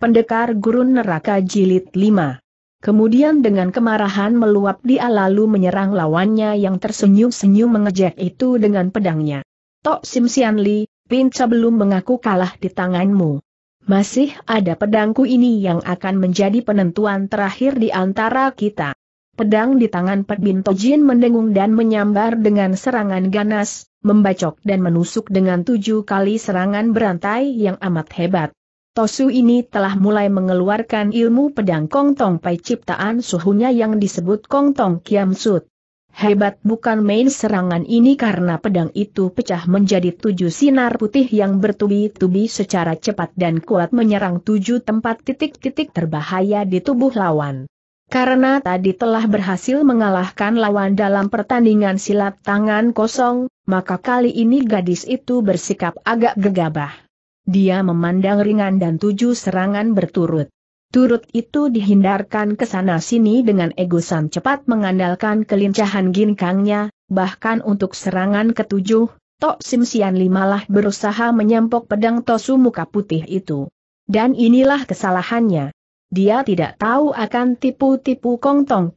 Pendekar Gurun Neraka Jilid 5 Kemudian dengan kemarahan meluap dia lalu menyerang lawannya yang tersenyum-senyum mengejek itu dengan pedangnya. Tok Sim Sian Li, Pinca belum mengaku kalah di tanganmu. Masih ada pedangku ini yang akan menjadi penentuan terakhir di antara kita. Pedang di tangan Pedbin Tojin mendengung dan menyambar dengan serangan ganas, membacok dan menusuk dengan tujuh kali serangan berantai yang amat hebat. Tosu ini telah mulai mengeluarkan ilmu pedang Kongtong Pai ciptaan suhunya yang disebut Kongtong Kiam Sut. Hebat bukan main serangan ini karena pedang itu pecah menjadi tujuh sinar putih yang bertubi-tubi secara cepat dan kuat menyerang tujuh tempat titik-titik terbahaya di tubuh lawan. Karena tadi telah berhasil mengalahkan lawan dalam pertandingan silat tangan kosong, maka kali ini gadis itu bersikap agak gegabah. Dia memandang ringan dan tujuh serangan berturut. Turut itu dihindarkan ke sana-sini dengan egosan cepat mengandalkan kelincahan ginkangnya, bahkan untuk serangan ketujuh, Tok Sim Sian limalah berusaha menyempok pedang Tosu muka putih itu. Dan inilah kesalahannya. Dia tidak tahu akan tipu-tipu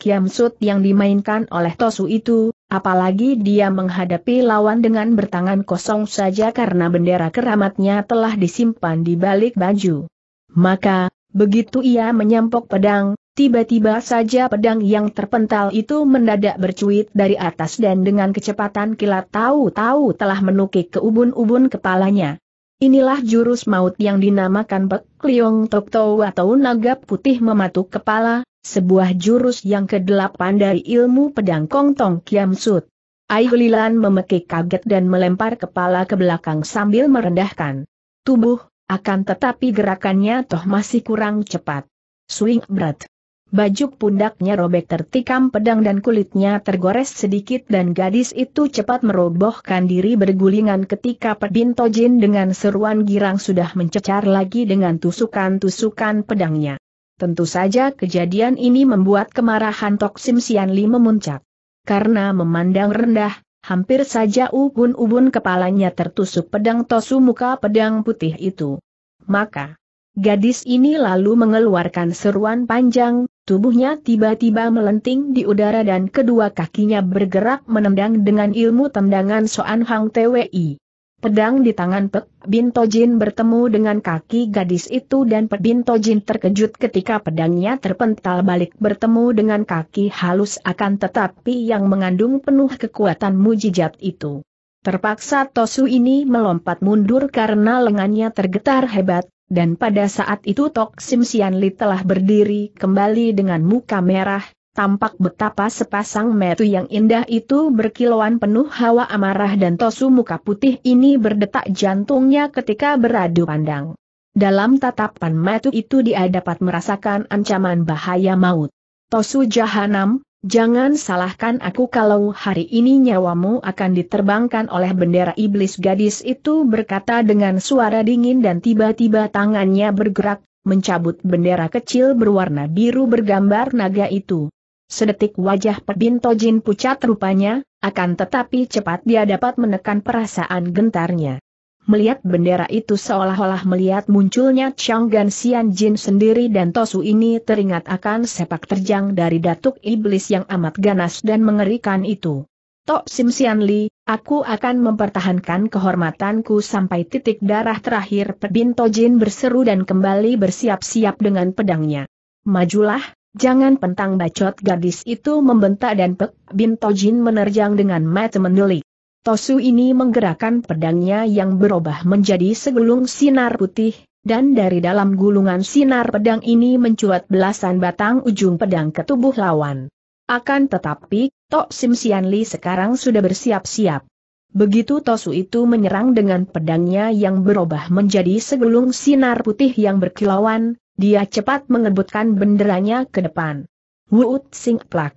kiam sut yang dimainkan oleh Tosu itu, Apalagi dia menghadapi lawan dengan bertangan kosong saja karena bendera keramatnya telah disimpan di balik baju. Maka, begitu ia menyampok pedang, tiba-tiba saja pedang yang terpental itu mendadak bercuit dari atas dan dengan kecepatan kilat tahu-tahu telah menukik ke ubun-ubun kepalanya. Inilah jurus maut yang dinamakan Pek Liong Tok Tau atau Naga Putih Mematuk Kepala, sebuah jurus yang kedelapan dari ilmu pedang Kong Tong Kiam Sut. Ai memekik kaget dan melempar kepala ke belakang sambil merendahkan tubuh, akan tetapi gerakannya toh masih kurang cepat. Swing berat. Baju pundaknya robek tertikam pedang dan kulitnya tergores sedikit dan gadis itu cepat merobohkan diri bergulingan ketika Pedin Tojin dengan seruan girang sudah mencecar lagi dengan tusukan-tusukan pedangnya. Tentu saja kejadian ini membuat kemarahan toksim Sim Sian Li memuncak. Karena memandang rendah, hampir saja ubun-ubun kepalanya tertusuk pedang tosu muka pedang putih itu. Maka, Gadis ini lalu mengeluarkan seruan panjang, tubuhnya tiba-tiba melenting di udara dan kedua kakinya bergerak menendang dengan ilmu tendangan Soan Hang Twi. Pedang di tangan Pek Bintojin bertemu dengan kaki gadis itu dan Pek Bintojin Jin terkejut ketika pedangnya terpental balik bertemu dengan kaki halus akan tetapi yang mengandung penuh kekuatan mujijat itu. Terpaksa Tosu ini melompat mundur karena lengannya tergetar hebat, dan pada saat itu Tok Sim Sian Li telah berdiri kembali dengan muka merah, tampak betapa sepasang metu yang indah itu berkilauan penuh hawa amarah dan tosu muka putih ini berdetak jantungnya ketika beradu pandang. Dalam tatapan metu itu dia dapat merasakan ancaman bahaya maut. Tosu Jahanam, Jangan salahkan aku kalau hari ini nyawamu akan diterbangkan oleh bendera iblis gadis itu berkata dengan suara dingin dan tiba-tiba tangannya bergerak, mencabut bendera kecil berwarna biru bergambar naga itu. Sedetik wajah Pebinto Jin pucat rupanya, akan tetapi cepat dia dapat menekan perasaan gentarnya. Melihat bendera itu seolah-olah melihat munculnya Chang Gan Xian Jin sendiri dan Tosu ini teringat akan sepak terjang dari datuk iblis yang amat ganas dan mengerikan itu. Tok Sim Xian Li, aku akan mempertahankan kehormatanku sampai titik darah terakhir To Jin berseru dan kembali bersiap-siap dengan pedangnya. Majulah, jangan pentang bacot gadis itu membentak dan Pek To Jin menerjang dengan mata mendelik. Tosu ini menggerakkan pedangnya yang berubah menjadi segulung sinar putih, dan dari dalam gulungan sinar pedang ini mencuat belasan batang ujung pedang ke tubuh lawan. Akan tetapi, Tok Sim Sian Li sekarang sudah bersiap-siap. Begitu Tosu itu menyerang dengan pedangnya yang berubah menjadi segulung sinar putih yang berkilauan, dia cepat mengebutkan benderanya ke depan. Wuut Sing Plak.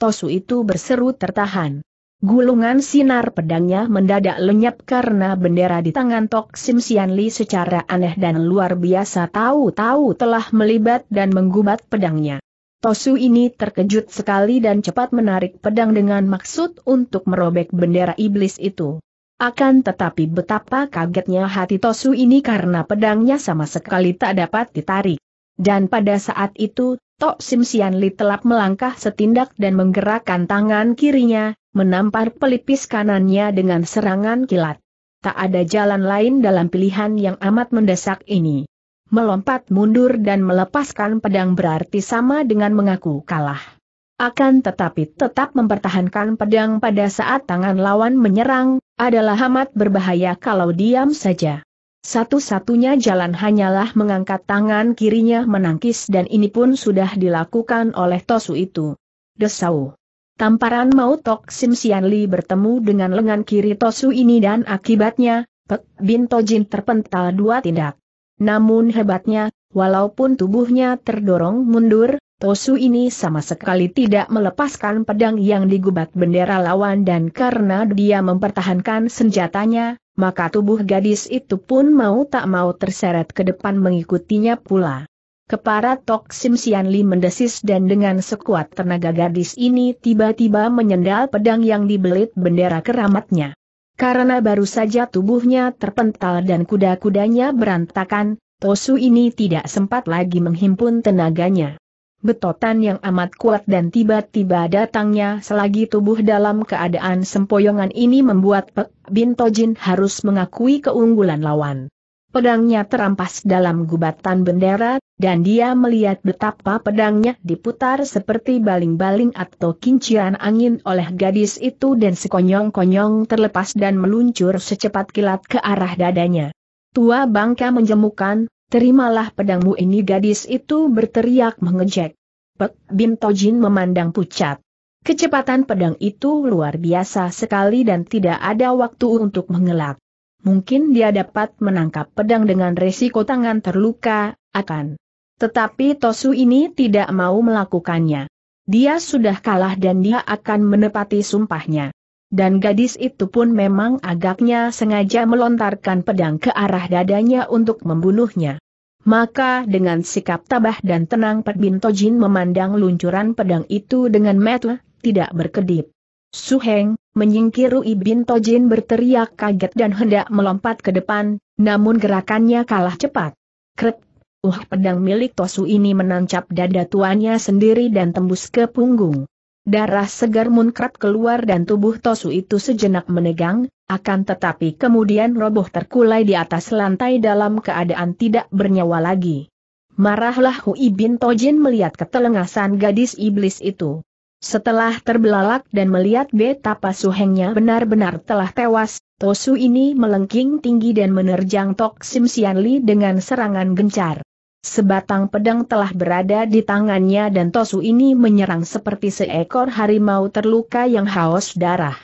Tosu itu berseru tertahan. Gulungan sinar pedangnya mendadak lenyap karena bendera di tangan Tok Sim Sian Li secara aneh dan luar biasa tahu-tahu telah melibat dan menggubat pedangnya. Tosu ini terkejut sekali dan cepat menarik pedang dengan maksud untuk merobek bendera iblis itu. Akan tetapi betapa kagetnya hati Tosu ini karena pedangnya sama sekali tak dapat ditarik. Dan pada saat itu, Tok Sim Sian Li telap melangkah setindak dan menggerakkan tangan kirinya, menampar pelipis kanannya dengan serangan kilat. Tak ada jalan lain dalam pilihan yang amat mendesak ini. Melompat mundur dan melepaskan pedang berarti sama dengan mengaku kalah. Akan tetapi tetap mempertahankan pedang pada saat tangan lawan menyerang, adalah amat berbahaya kalau diam saja. Satu-satunya jalan hanyalah mengangkat tangan kirinya menangkis dan ini pun sudah dilakukan oleh Tosu itu. Desau. Tamparan mau Tok Sim Sian Li bertemu dengan lengan kiri Tosu ini dan akibatnya, Pek Bin Tojin terpental dua tindak. Namun hebatnya, walaupun tubuhnya terdorong mundur, Tosu ini sama sekali tidak melepaskan pedang yang digubat bendera lawan dan karena dia mempertahankan senjatanya, maka tubuh gadis itu pun mau tak mau terseret ke depan mengikutinya pula. Kepala Tok Sim Sian Li mendesis dan dengan sekuat tenaga gadis ini tiba-tiba menyendal pedang yang dibelit bendera keramatnya. Karena baru saja tubuhnya terpental dan kuda-kudanya berantakan, Tosu ini tidak sempat lagi menghimpun tenaganya betotan yang amat kuat dan tiba-tiba datangnya selagi tubuh dalam keadaan sempoyongan ini membuat Pek Bin harus mengakui keunggulan lawan. Pedangnya terampas dalam gubatan bendera, dan dia melihat betapa pedangnya diputar seperti baling-baling atau kincian angin oleh gadis itu dan sekonyong-konyong terlepas dan meluncur secepat kilat ke arah dadanya. Tua bangka menjemukan, Terimalah pedangmu ini gadis itu berteriak mengejek. Pek Bin Tojin memandang pucat. Kecepatan pedang itu luar biasa sekali dan tidak ada waktu untuk mengelak. Mungkin dia dapat menangkap pedang dengan resiko tangan terluka, akan. Tetapi Tosu ini tidak mau melakukannya. Dia sudah kalah dan dia akan menepati sumpahnya. Dan gadis itu pun memang agaknya sengaja melontarkan pedang ke arah dadanya untuk membunuhnya. Maka dengan sikap tabah dan tenang Binto Bintojin memandang luncuran pedang itu dengan mata, tidak berkedip. Suheng, menyingkir Rui Bintojin berteriak kaget dan hendak melompat ke depan, namun gerakannya kalah cepat. Krep, uh pedang milik Tosu ini menancap dada tuannya sendiri dan tembus ke punggung. Darah segar munkrat keluar dan tubuh Tosu itu sejenak menegang, akan tetapi kemudian roboh terkulai di atas lantai dalam keadaan tidak bernyawa lagi. Marahlah Hui bin Tojin melihat ketelengasan gadis iblis itu. Setelah terbelalak dan melihat betapa suhengnya benar-benar telah tewas, Tosu ini melengking tinggi dan menerjang Tok Sim Sian Li dengan serangan gencar. Sebatang pedang telah berada di tangannya dan Tosu ini menyerang seperti seekor harimau terluka yang haus darah.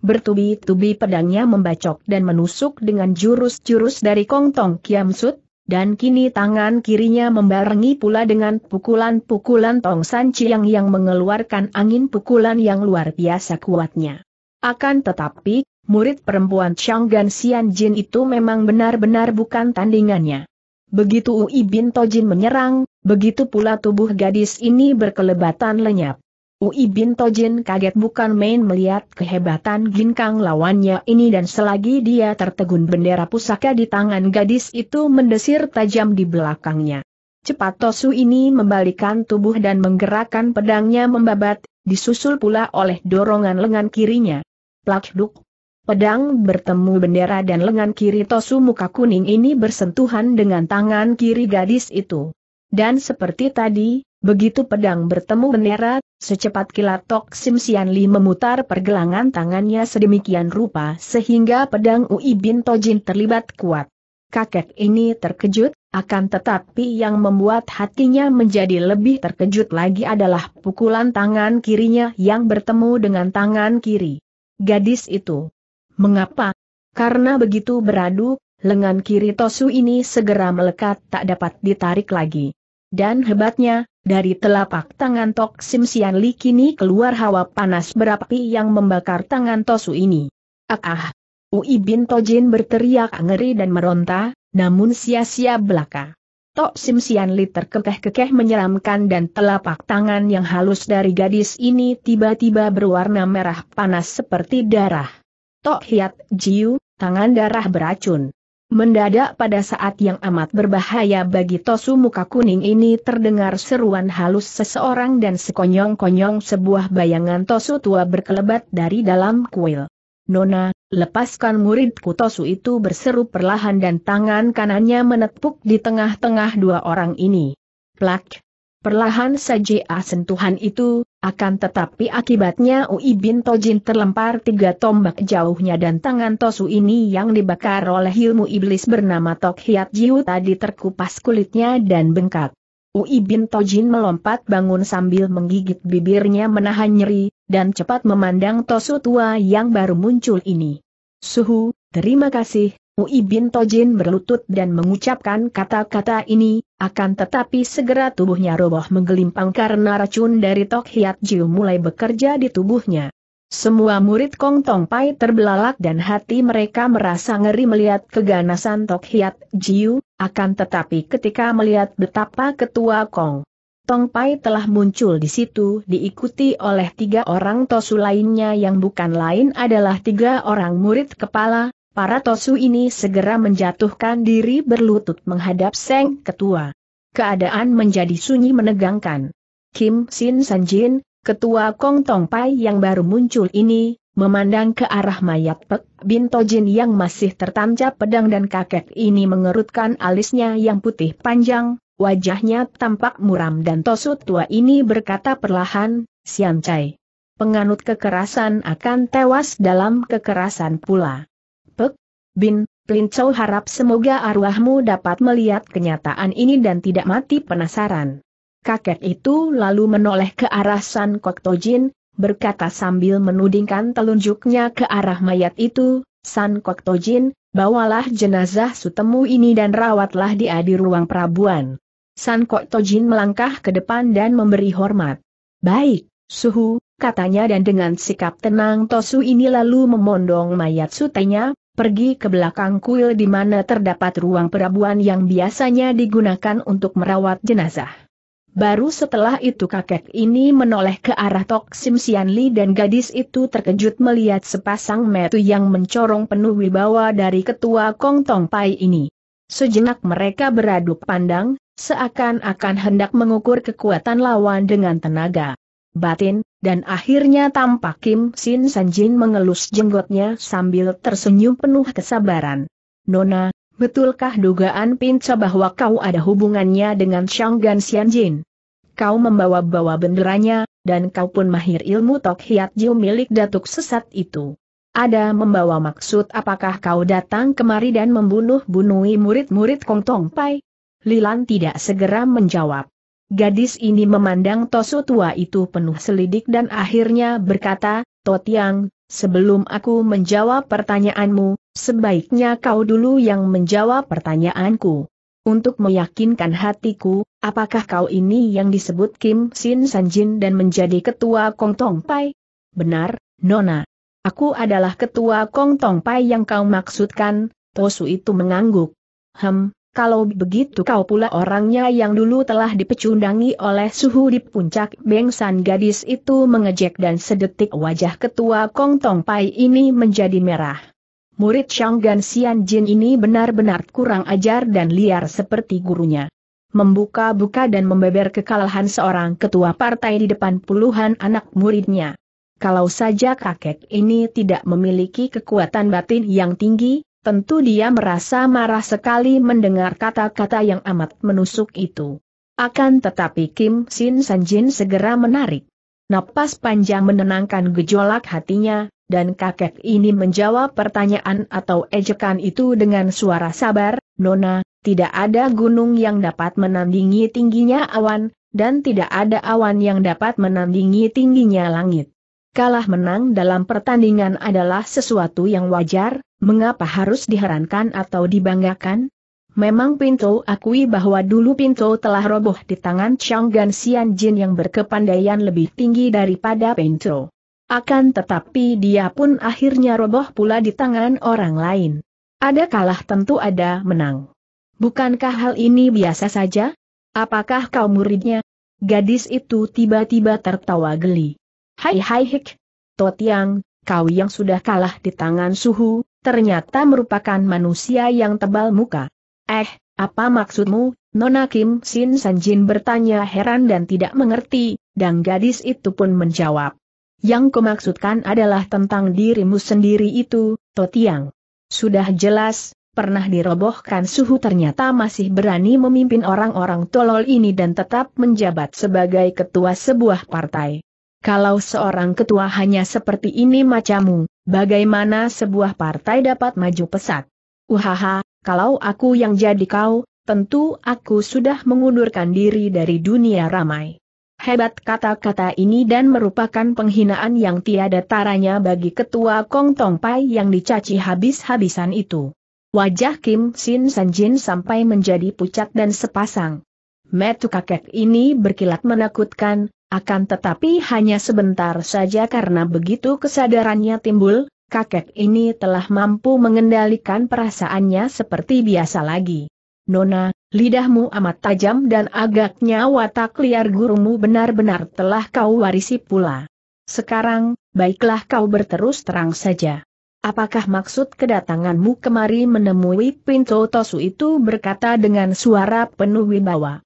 Bertubi-tubi pedangnya membacok dan menusuk dengan jurus-jurus dari Kongtong Kiam Sut, dan kini tangan kirinya membarengi pula dengan pukulan-pukulan Tong San Chiang yang mengeluarkan angin pukulan yang luar biasa kuatnya. Akan tetapi, murid perempuan Changgan Xian Jin itu memang benar-benar bukan tandingannya. Begitu Ui Bin Tojin menyerang, begitu pula tubuh gadis ini berkelebatan lenyap. Ui Bin Tojin kaget bukan main melihat kehebatan ginkang lawannya ini dan selagi dia tertegun bendera pusaka di tangan gadis itu mendesir tajam di belakangnya. Cepat Tosu ini membalikan tubuh dan menggerakkan pedangnya membabat, disusul pula oleh dorongan lengan kirinya. Plakduk. Pedang bertemu bendera dan lengan kiri Tosu muka kuning ini bersentuhan dengan tangan kiri gadis itu. Dan seperti tadi, Begitu pedang bertemu bendera, secepat kilat Tok Sim Sian Li memutar pergelangan tangannya sedemikian rupa sehingga pedang Ui Bin Tojin terlibat kuat. Kakek ini terkejut, akan tetapi yang membuat hatinya menjadi lebih terkejut lagi adalah pukulan tangan kirinya yang bertemu dengan tangan kiri. Gadis itu. Mengapa? Karena begitu beradu, lengan kiri Tosu ini segera melekat tak dapat ditarik lagi. Dan hebatnya, dari telapak tangan Tok Sim Sian Li kini keluar hawa panas berapi yang membakar tangan Tosu ini. Ah ah! Ui Bin Tojin berteriak ngeri dan meronta, namun sia-sia belaka. Tok Sim Sian Li terkekeh-kekeh menyeramkan dan telapak tangan yang halus dari gadis ini tiba-tiba berwarna merah panas seperti darah. Tok Hiat Jiu, tangan darah beracun. Mendadak pada saat yang amat berbahaya bagi Tosu muka kuning ini terdengar seruan halus seseorang dan sekonyong-konyong sebuah bayangan Tosu tua berkelebat dari dalam kuil. Nona, lepaskan muridku Tosu itu berseru perlahan dan tangan kanannya menepuk di tengah-tengah dua orang ini. Plak, Perlahan saja sentuhan itu, akan tetapi akibatnya Ui Bin Tojin terlempar tiga tombak jauhnya dan tangan Tosu ini yang dibakar oleh ilmu iblis bernama Tok Hiat Jiu tadi terkupas kulitnya dan bengkak. Ui Bin Tojin melompat bangun sambil menggigit bibirnya menahan nyeri, dan cepat memandang Tosu tua yang baru muncul ini. Suhu, terima kasih, Mui Tojin berlutut dan mengucapkan kata-kata ini, akan tetapi segera tubuhnya roboh menggelimpang karena racun dari Tok Hiat Jiu mulai bekerja di tubuhnya. Semua murid Kong Tong Pai terbelalak dan hati mereka merasa ngeri melihat keganasan Tok Hiat Jiu, akan tetapi ketika melihat betapa ketua Kong Tong Pai telah muncul di situ diikuti oleh tiga orang tosu lainnya yang bukan lain adalah tiga orang murid kepala, Para Tosu ini segera menjatuhkan diri berlutut menghadap Seng Ketua. Keadaan menjadi sunyi menegangkan. Kim Sin Sanjin, Ketua Kong Tong Pai yang baru muncul ini, memandang ke arah mayat Pek Bin Tojin yang masih tertancap pedang dan kakek ini mengerutkan alisnya yang putih panjang, wajahnya tampak muram dan Tosu tua ini berkata perlahan, Siam Chai. Penganut kekerasan akan tewas dalam kekerasan pula. Bin, Plincow harap semoga arwahmu dapat melihat kenyataan ini dan tidak mati penasaran. Kakek itu lalu menoleh ke arah San Kok Tojin, berkata sambil menudingkan telunjuknya ke arah mayat itu, San Kok Tojin, bawalah jenazah sutemu ini dan rawatlah dia di ruang perabuan. San Kok Tojin melangkah ke depan dan memberi hormat. Baik, Suhu, katanya dan dengan sikap tenang Tosu ini lalu memondong mayat sutenya, pergi ke belakang kuil di mana terdapat ruang perabuan yang biasanya digunakan untuk merawat jenazah. Baru setelah itu kakek ini menoleh ke arah Tok Sim Sian Li dan gadis itu terkejut melihat sepasang metu yang mencorong penuh wibawa dari ketua Kong Tong Pai ini. Sejenak mereka beradu pandang, seakan-akan hendak mengukur kekuatan lawan dengan tenaga batin, dan akhirnya tampak Kim Sin Jin mengelus jenggotnya sambil tersenyum penuh kesabaran. Nona, betulkah dugaan Pinca bahwa kau ada hubungannya dengan Shanggan Jin? Kau membawa-bawa benderanya, dan kau pun mahir ilmu Tok Hiat Jiu milik datuk sesat itu. Ada membawa maksud apakah kau datang kemari dan membunuh bunuhi murid-murid Kong Tong Pai? Lilan tidak segera menjawab. Gadis ini memandang Tosu tua itu penuh selidik dan akhirnya berkata, Totiang, sebelum aku menjawab pertanyaanmu, sebaiknya kau dulu yang menjawab pertanyaanku. Untuk meyakinkan hatiku, apakah kau ini yang disebut Kim Sin Sanjin dan menjadi ketua Kong Tong Pai? Benar, Nona. Aku adalah ketua Kong Tong Pai yang kau maksudkan, Tosu itu mengangguk. Hem, kalau begitu kau pula orangnya yang dulu telah dipecundangi oleh suhu di puncak bengsan gadis itu mengejek dan sedetik wajah ketua Kong Tong Pai ini menjadi merah. Murid Gan Sian Jin ini benar-benar kurang ajar dan liar seperti gurunya. Membuka-buka dan membeber kekalahan seorang ketua partai di depan puluhan anak muridnya. Kalau saja kakek ini tidak memiliki kekuatan batin yang tinggi, Tentu dia merasa marah sekali mendengar kata-kata yang amat menusuk itu. Akan tetapi Kim Sin Sanjin segera menarik. Napas panjang menenangkan gejolak hatinya, dan kakek ini menjawab pertanyaan atau ejekan itu dengan suara sabar, Nona, tidak ada gunung yang dapat menandingi tingginya awan, dan tidak ada awan yang dapat menandingi tingginya langit kalah menang dalam pertandingan adalah sesuatu yang wajar, mengapa harus diherankan atau dibanggakan? Memang Pinto akui bahwa dulu Pinto telah roboh di tangan Chang Gan Xian Jin yang berkepandaian lebih tinggi daripada Pinto. Akan tetapi dia pun akhirnya roboh pula di tangan orang lain. Ada kalah tentu ada menang. Bukankah hal ini biasa saja? Apakah kau muridnya? Gadis itu tiba-tiba tertawa geli. Hai hai hik. Totiang, kau yang sudah kalah di tangan suhu, ternyata merupakan manusia yang tebal muka. Eh, apa maksudmu? Nona Kim Sin Sanjin bertanya heran dan tidak mengerti, dan gadis itu pun menjawab. Yang kumaksudkan adalah tentang dirimu sendiri itu, Totiang. Sudah jelas, pernah dirobohkan suhu ternyata masih berani memimpin orang-orang tolol ini dan tetap menjabat sebagai ketua sebuah partai. Kalau seorang ketua hanya seperti ini macamu, bagaimana sebuah partai dapat maju pesat? Uhaha, kalau aku yang jadi kau, tentu aku sudah mengundurkan diri dari dunia ramai. Hebat kata-kata ini dan merupakan penghinaan yang tiada taranya bagi ketua Kong Tong Pai yang dicaci habis-habisan itu. Wajah Kim Sin Sanjin sampai menjadi pucat dan sepasang. Metu kakek ini berkilat menakutkan, akan tetapi hanya sebentar saja karena begitu kesadarannya timbul, kakek ini telah mampu mengendalikan perasaannya seperti biasa lagi. Nona, lidahmu amat tajam dan agaknya watak liar gurumu benar-benar telah kau warisi pula. Sekarang, baiklah kau berterus terang saja. Apakah maksud kedatanganmu kemari menemui Pinto Tosu itu berkata dengan suara penuh wibawa?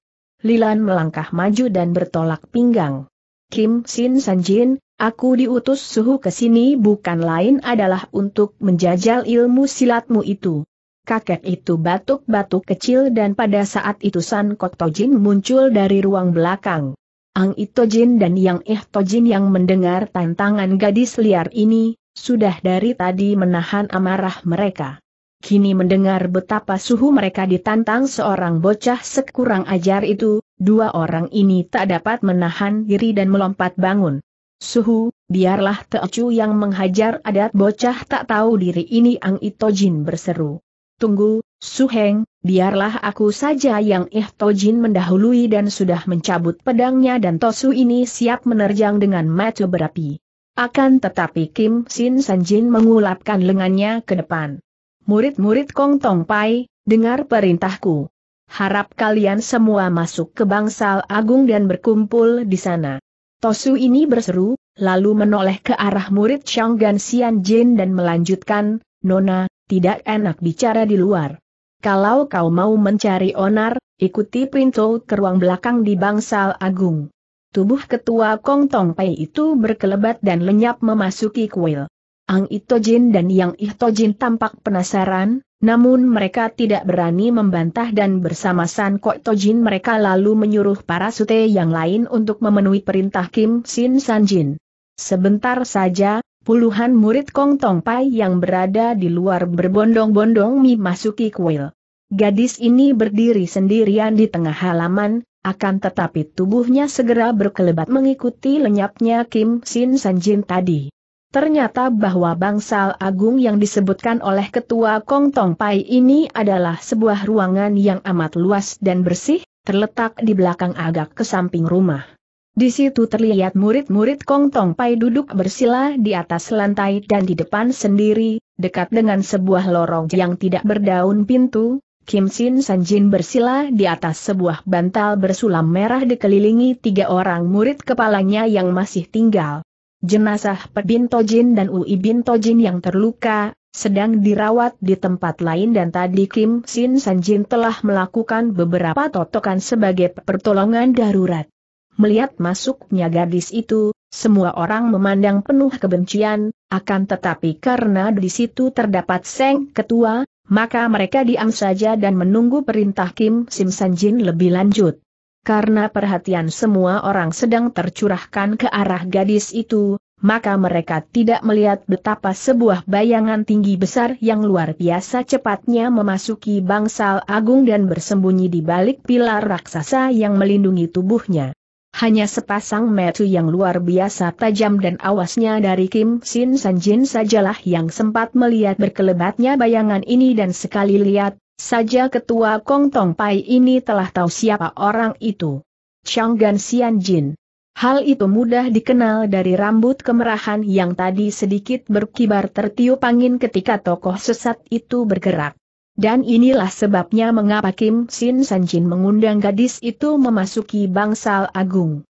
Lilan melangkah maju dan bertolak pinggang. Kim Sin Sanjin, aku diutus suhu ke sini bukan lain adalah untuk menjajal ilmu silatmu itu. Kakek itu batuk-batuk kecil dan pada saat itu San Kotojin muncul dari ruang belakang. Ang Itojin dan Yang Eh yang mendengar tantangan gadis liar ini, sudah dari tadi menahan amarah mereka kini mendengar betapa suhu mereka ditantang seorang bocah sekurang ajar itu, dua orang ini tak dapat menahan diri dan melompat bangun. Suhu, biarlah Teocu yang menghajar adat bocah tak tahu diri ini Ang Itojin berseru. Tunggu, Suheng, biarlah aku saja yang Tojin mendahului dan sudah mencabut pedangnya dan Tosu ini siap menerjang dengan mata berapi. Akan tetapi Kim Sin Sanjin mengulapkan lengannya ke depan. Murid-murid Kong Tong Pai, dengar perintahku. Harap kalian semua masuk ke bangsal agung dan berkumpul di sana. Tosu ini berseru, lalu menoleh ke arah murid Gan Xian Jin dan melanjutkan, Nona, tidak enak bicara di luar. Kalau kau mau mencari onar, ikuti pintu ke ruang belakang di bangsal agung. Tubuh ketua Kong Tong Pai itu berkelebat dan lenyap memasuki kuil. Ang Itojin dan Yang Itojin tampak penasaran, namun mereka tidak berani membantah dan bersama San Kok Tojin mereka lalu menyuruh para sute yang lain untuk memenuhi perintah Kim Sin Sanjin. Sebentar saja, puluhan murid Kong Tong Pai yang berada di luar berbondong-bondong memasuki kuil. Gadis ini berdiri sendirian di tengah halaman, akan tetapi tubuhnya segera berkelebat mengikuti lenyapnya Kim Sin Sanjin tadi. Ternyata bahwa bangsal agung yang disebutkan oleh ketua Kong Tong Pai ini adalah sebuah ruangan yang amat luas dan bersih, terletak di belakang agak ke samping rumah. Di situ terlihat murid-murid Kong Tong Pai duduk bersila di atas lantai dan di depan sendiri, dekat dengan sebuah lorong yang tidak berdaun pintu, Kim Sin Sanjin bersila di atas sebuah bantal bersulam merah dikelilingi tiga orang murid kepalanya yang masih tinggal. Jenazah Pebin Tojin dan Ui Bin Tojin yang terluka, sedang dirawat di tempat lain dan tadi Kim Sin Sanjin telah melakukan beberapa totokan sebagai pertolongan darurat. Melihat masuknya gadis itu, semua orang memandang penuh kebencian, akan tetapi karena di situ terdapat Seng Ketua, maka mereka diam saja dan menunggu perintah Kim Sim Sanjin lebih lanjut karena perhatian semua orang sedang tercurahkan ke arah gadis itu, maka mereka tidak melihat betapa sebuah bayangan tinggi besar yang luar biasa cepatnya memasuki bangsal agung dan bersembunyi di balik pilar raksasa yang melindungi tubuhnya. Hanya sepasang metu yang luar biasa tajam dan awasnya dari Kim Sin Sanjin sajalah yang sempat melihat berkelebatnya bayangan ini dan sekali lihat, saja ketua Kong Tong Pai ini telah tahu siapa orang itu. Gan Xian Jin. Hal itu mudah dikenal dari rambut kemerahan yang tadi sedikit berkibar tertiup angin ketika tokoh sesat itu bergerak. Dan inilah sebabnya mengapa Kim Sin Sanjin mengundang gadis itu memasuki bangsal agung.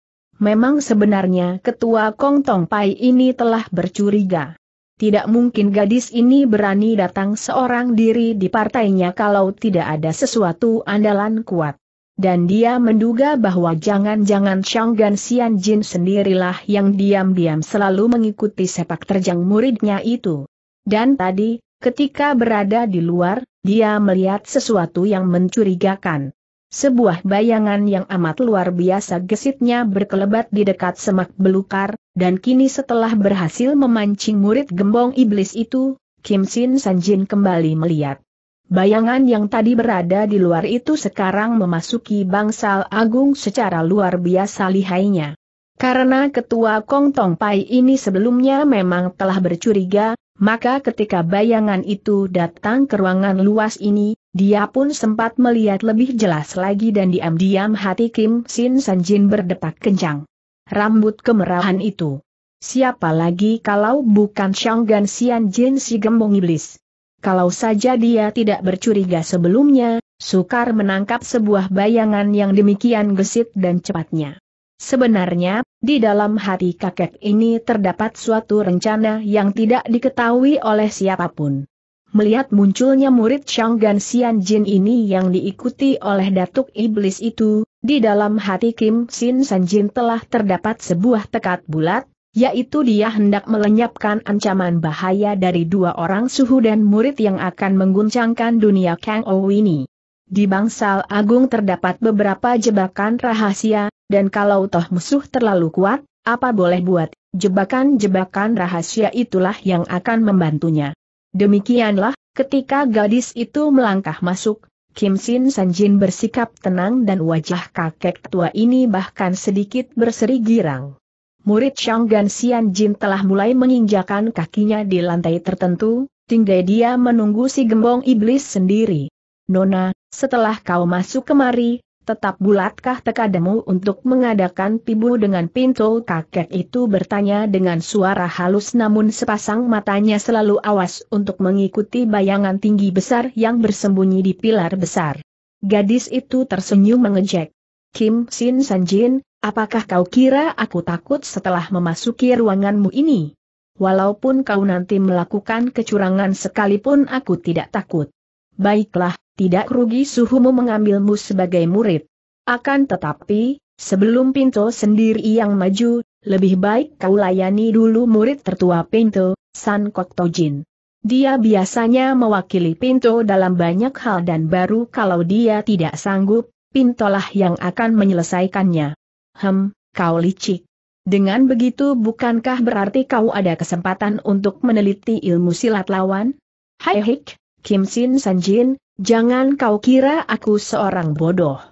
Memang sebenarnya ketua Kong Tong Pai ini telah bercuriga. Tidak mungkin gadis ini berani datang seorang diri di partainya kalau tidak ada sesuatu andalan kuat. Dan dia menduga bahwa jangan-jangan Shanggan Xian Jin sendirilah yang diam-diam selalu mengikuti sepak terjang muridnya itu. Dan tadi, ketika berada di luar, dia melihat sesuatu yang mencurigakan. Sebuah bayangan yang amat luar biasa gesitnya berkelebat di dekat semak belukar, dan kini setelah berhasil memancing murid gembong iblis itu, Kim Sin Sanjin kembali melihat. Bayangan yang tadi berada di luar itu sekarang memasuki bangsal agung secara luar biasa lihainya. Karena ketua Kong Tong Pai ini sebelumnya memang telah bercuriga, maka ketika bayangan itu datang ke ruangan luas ini, dia pun sempat melihat lebih jelas lagi dan diam-diam hati Kim Sin San Jin berdetak kencang. Rambut kemerahan itu. Siapa lagi kalau bukan Gan Xian Jin si gembong iblis? Kalau saja dia tidak bercuriga sebelumnya, sukar menangkap sebuah bayangan yang demikian gesit dan cepatnya. Sebenarnya, di dalam hati kakek ini terdapat suatu rencana yang tidak diketahui oleh siapapun melihat munculnya murid Gan Xian Jin ini yang diikuti oleh Datuk Iblis itu, di dalam hati Kim Sin San Jin telah terdapat sebuah tekad bulat, yaitu dia hendak melenyapkan ancaman bahaya dari dua orang suhu dan murid yang akan mengguncangkan dunia Kang Ou ini. Di bangsal agung terdapat beberapa jebakan rahasia, dan kalau toh musuh terlalu kuat, apa boleh buat, jebakan-jebakan rahasia itulah yang akan membantunya. Demikianlah, ketika gadis itu melangkah masuk, Kim Sin San Jin bersikap tenang dan wajah kakek tua ini bahkan sedikit berseri girang. Murid Gan Sian Jin telah mulai menginjakan kakinya di lantai tertentu, tinggal dia menunggu si gembong iblis sendiri. Nona, setelah kau masuk kemari, Tetap bulatkah tekademu untuk mengadakan pibu dengan pintu kakek itu bertanya dengan suara halus namun sepasang matanya selalu awas untuk mengikuti bayangan tinggi besar yang bersembunyi di pilar besar. Gadis itu tersenyum mengejek. Kim Sin Sanjin, apakah kau kira aku takut setelah memasuki ruanganmu ini? Walaupun kau nanti melakukan kecurangan sekalipun aku tidak takut. Baiklah, tidak rugi suhumu mengambilmu sebagai murid. Akan tetapi, sebelum Pinto sendiri yang maju, lebih baik kau layani dulu murid tertua Pinto, San Kok Dia biasanya mewakili Pinto dalam banyak hal dan baru kalau dia tidak sanggup, Pintolah yang akan menyelesaikannya. Hem, kau licik. Dengan begitu bukankah berarti kau ada kesempatan untuk meneliti ilmu silat lawan? Hai hik, Kim Sin Sanjin, jangan kau kira aku seorang bodoh.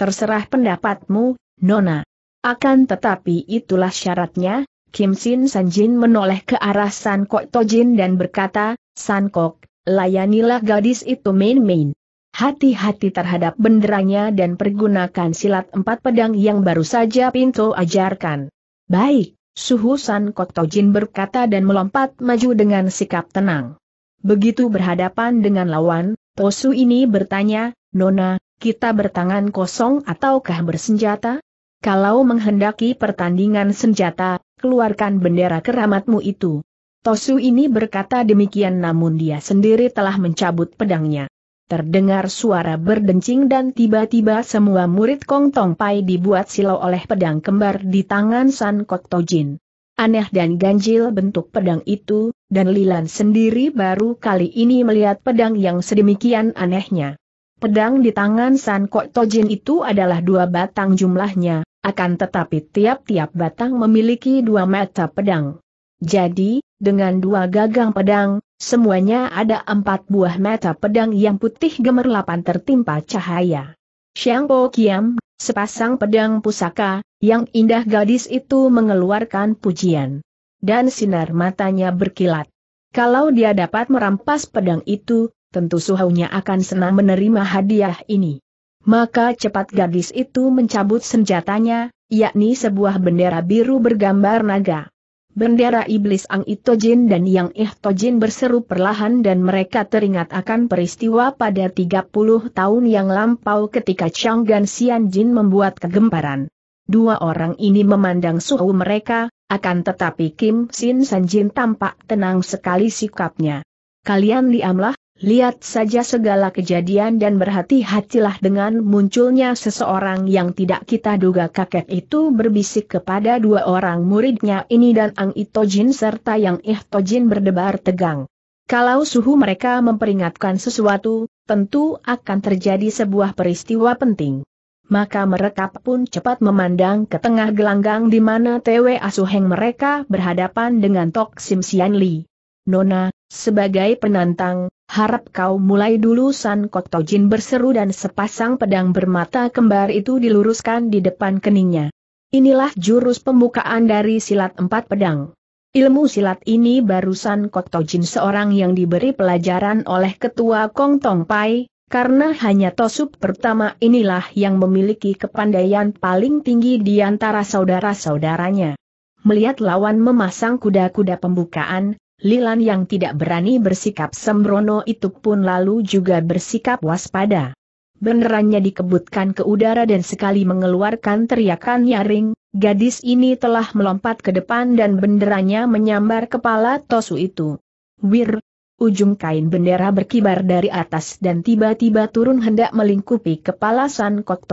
Terserah pendapatmu, Nona. Akan tetapi itulah syaratnya, Kim Sin Sanjin menoleh ke arah San Kok Tojin dan berkata, San Kok, layanilah gadis itu main-main. Hati-hati terhadap benderanya dan pergunakan silat empat pedang yang baru saja Pinto ajarkan. Baik, Suhu San Kok Tojin berkata dan melompat maju dengan sikap tenang. Begitu berhadapan dengan lawan, Tosu ini bertanya, Nona, kita bertangan kosong ataukah bersenjata? Kalau menghendaki pertandingan senjata, keluarkan bendera keramatmu itu. Tosu ini berkata demikian namun dia sendiri telah mencabut pedangnya. Terdengar suara berdencing dan tiba-tiba semua murid Kong Tong Pai dibuat silau oleh pedang kembar di tangan San Kok Tojin. Aneh dan ganjil bentuk pedang itu, dan Lilan sendiri baru kali ini melihat pedang yang sedemikian anehnya. Pedang di tangan San Kok Tojin itu adalah dua batang jumlahnya, akan tetapi tiap-tiap batang memiliki dua mata pedang. Jadi, dengan dua gagang pedang, semuanya ada empat buah mata pedang yang putih gemerlapan tertimpa cahaya. Xiang Po Kiam sepasang pedang pusaka, yang indah gadis itu mengeluarkan pujian. Dan sinar matanya berkilat. Kalau dia dapat merampas pedang itu, tentu suhunya akan senang menerima hadiah ini. Maka cepat gadis itu mencabut senjatanya, yakni sebuah bendera biru bergambar naga. Bendera iblis Ang Itojin dan Yang Ihtojin eh berseru perlahan dan mereka teringat akan peristiwa pada 30 tahun yang lampau ketika Chang Gan Xian Jin membuat kegemparan. Dua orang ini memandang suhu mereka, akan tetapi Kim Sin San Jin tampak tenang sekali sikapnya. Kalian diamlah, Lihat saja segala kejadian dan berhati-hatilah dengan munculnya seseorang yang tidak kita duga kakek itu berbisik kepada dua orang muridnya ini dan Ang Itojin serta Yang Ihtojin berdebar tegang. Kalau suhu mereka memperingatkan sesuatu, tentu akan terjadi sebuah peristiwa penting. Maka mereka pun cepat memandang ke tengah gelanggang di mana TW Asuheng mereka berhadapan dengan Tok Sim Sian Li. Nona, sebagai penantang, harap kau mulai dulu San To Jin berseru dan sepasang pedang bermata kembar itu diluruskan di depan keningnya. Inilah jurus pembukaan dari silat empat pedang. Ilmu silat ini barusan To Jin seorang yang diberi pelajaran oleh ketua Kong Tong Pai, karena hanya Tosub pertama inilah yang memiliki kepandaian paling tinggi di antara saudara-saudaranya. Melihat lawan memasang kuda-kuda pembukaan, Lilan yang tidak berani bersikap sembrono itu pun lalu juga bersikap waspada. Benerannya dikebutkan ke udara dan sekali mengeluarkan teriakan nyaring, gadis ini telah melompat ke depan dan benderanya menyambar kepala Tosu itu. Wir! Ujung kain bendera berkibar dari atas dan tiba-tiba turun hendak melingkupi kepala San Kok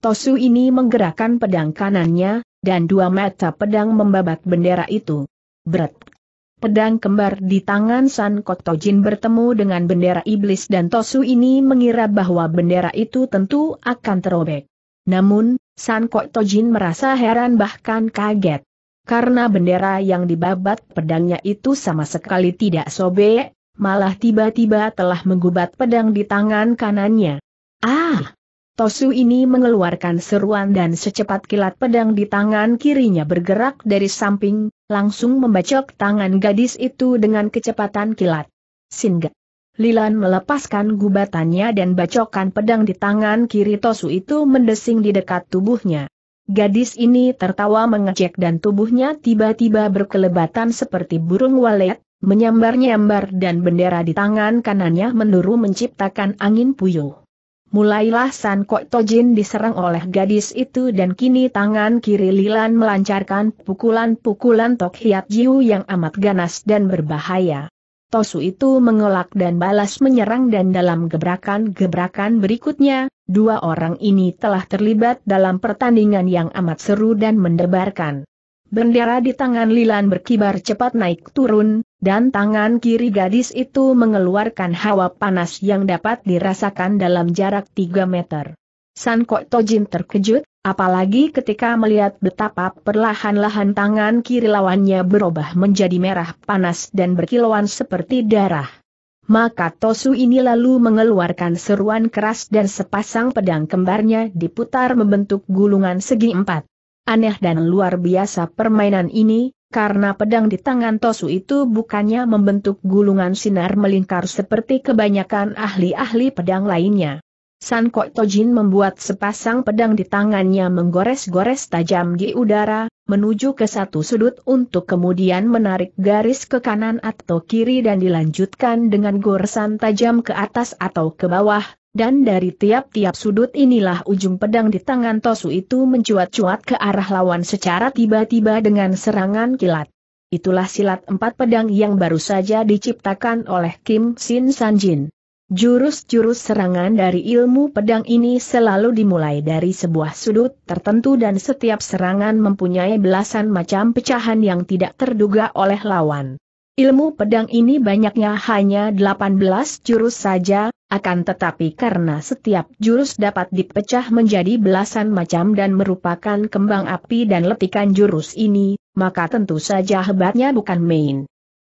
Tosu ini menggerakkan pedang kanannya, dan dua mata pedang membabat bendera itu. Berat! Pedang kembar di tangan San Kotojin bertemu dengan bendera iblis dan Tosu ini mengira bahwa bendera itu tentu akan terobek. Namun, San Kotojin merasa heran bahkan kaget. Karena bendera yang dibabat pedangnya itu sama sekali tidak sobek, malah tiba-tiba telah menggubat pedang di tangan kanannya. Ah! Tosu ini mengeluarkan seruan dan secepat kilat pedang di tangan kirinya bergerak dari samping, langsung membacok tangan gadis itu dengan kecepatan kilat. Singgah. Lilan melepaskan gubatannya dan bacokan pedang di tangan kiri Tosu itu mendesing di dekat tubuhnya. Gadis ini tertawa mengejek dan tubuhnya tiba-tiba berkelebatan seperti burung walet, menyambar-nyambar dan bendera di tangan kanannya menuru menciptakan angin puyuh. Mulailah San Kok Tojin diserang oleh gadis itu dan kini tangan kiri Lilan melancarkan pukulan-pukulan Tok Hiat Jiu yang amat ganas dan berbahaya. Tosu itu mengelak dan balas menyerang dan dalam gebrakan-gebrakan berikutnya, dua orang ini telah terlibat dalam pertandingan yang amat seru dan mendebarkan. Bendera di tangan Lilan berkibar cepat naik turun, dan tangan kiri gadis itu mengeluarkan hawa panas yang dapat dirasakan dalam jarak 3 meter. San Kok Tojin terkejut, apalagi ketika melihat betapa perlahan-lahan tangan kiri lawannya berubah menjadi merah panas dan berkilauan seperti darah. Maka Tosu ini lalu mengeluarkan seruan keras dan sepasang pedang kembarnya diputar membentuk gulungan segi empat. Aneh dan luar biasa permainan ini, karena pedang di tangan Tosu itu bukannya membentuk gulungan sinar melingkar seperti kebanyakan ahli-ahli pedang lainnya. San Kok Tojin membuat sepasang pedang di tangannya menggores-gores tajam di udara, menuju ke satu sudut untuk kemudian menarik garis ke kanan atau kiri dan dilanjutkan dengan goresan tajam ke atas atau ke bawah, dan dari tiap-tiap sudut inilah ujung pedang di tangan Tosu itu mencuat-cuat ke arah lawan secara tiba-tiba dengan serangan kilat. Itulah silat empat pedang yang baru saja diciptakan oleh Kim Sin Sanjin. Jurus-jurus serangan dari ilmu pedang ini selalu dimulai dari sebuah sudut tertentu dan setiap serangan mempunyai belasan macam pecahan yang tidak terduga oleh lawan. Ilmu pedang ini banyaknya hanya 18 jurus saja, akan tetapi karena setiap jurus dapat dipecah menjadi belasan macam dan merupakan kembang api dan letikan jurus ini, maka tentu saja hebatnya bukan main.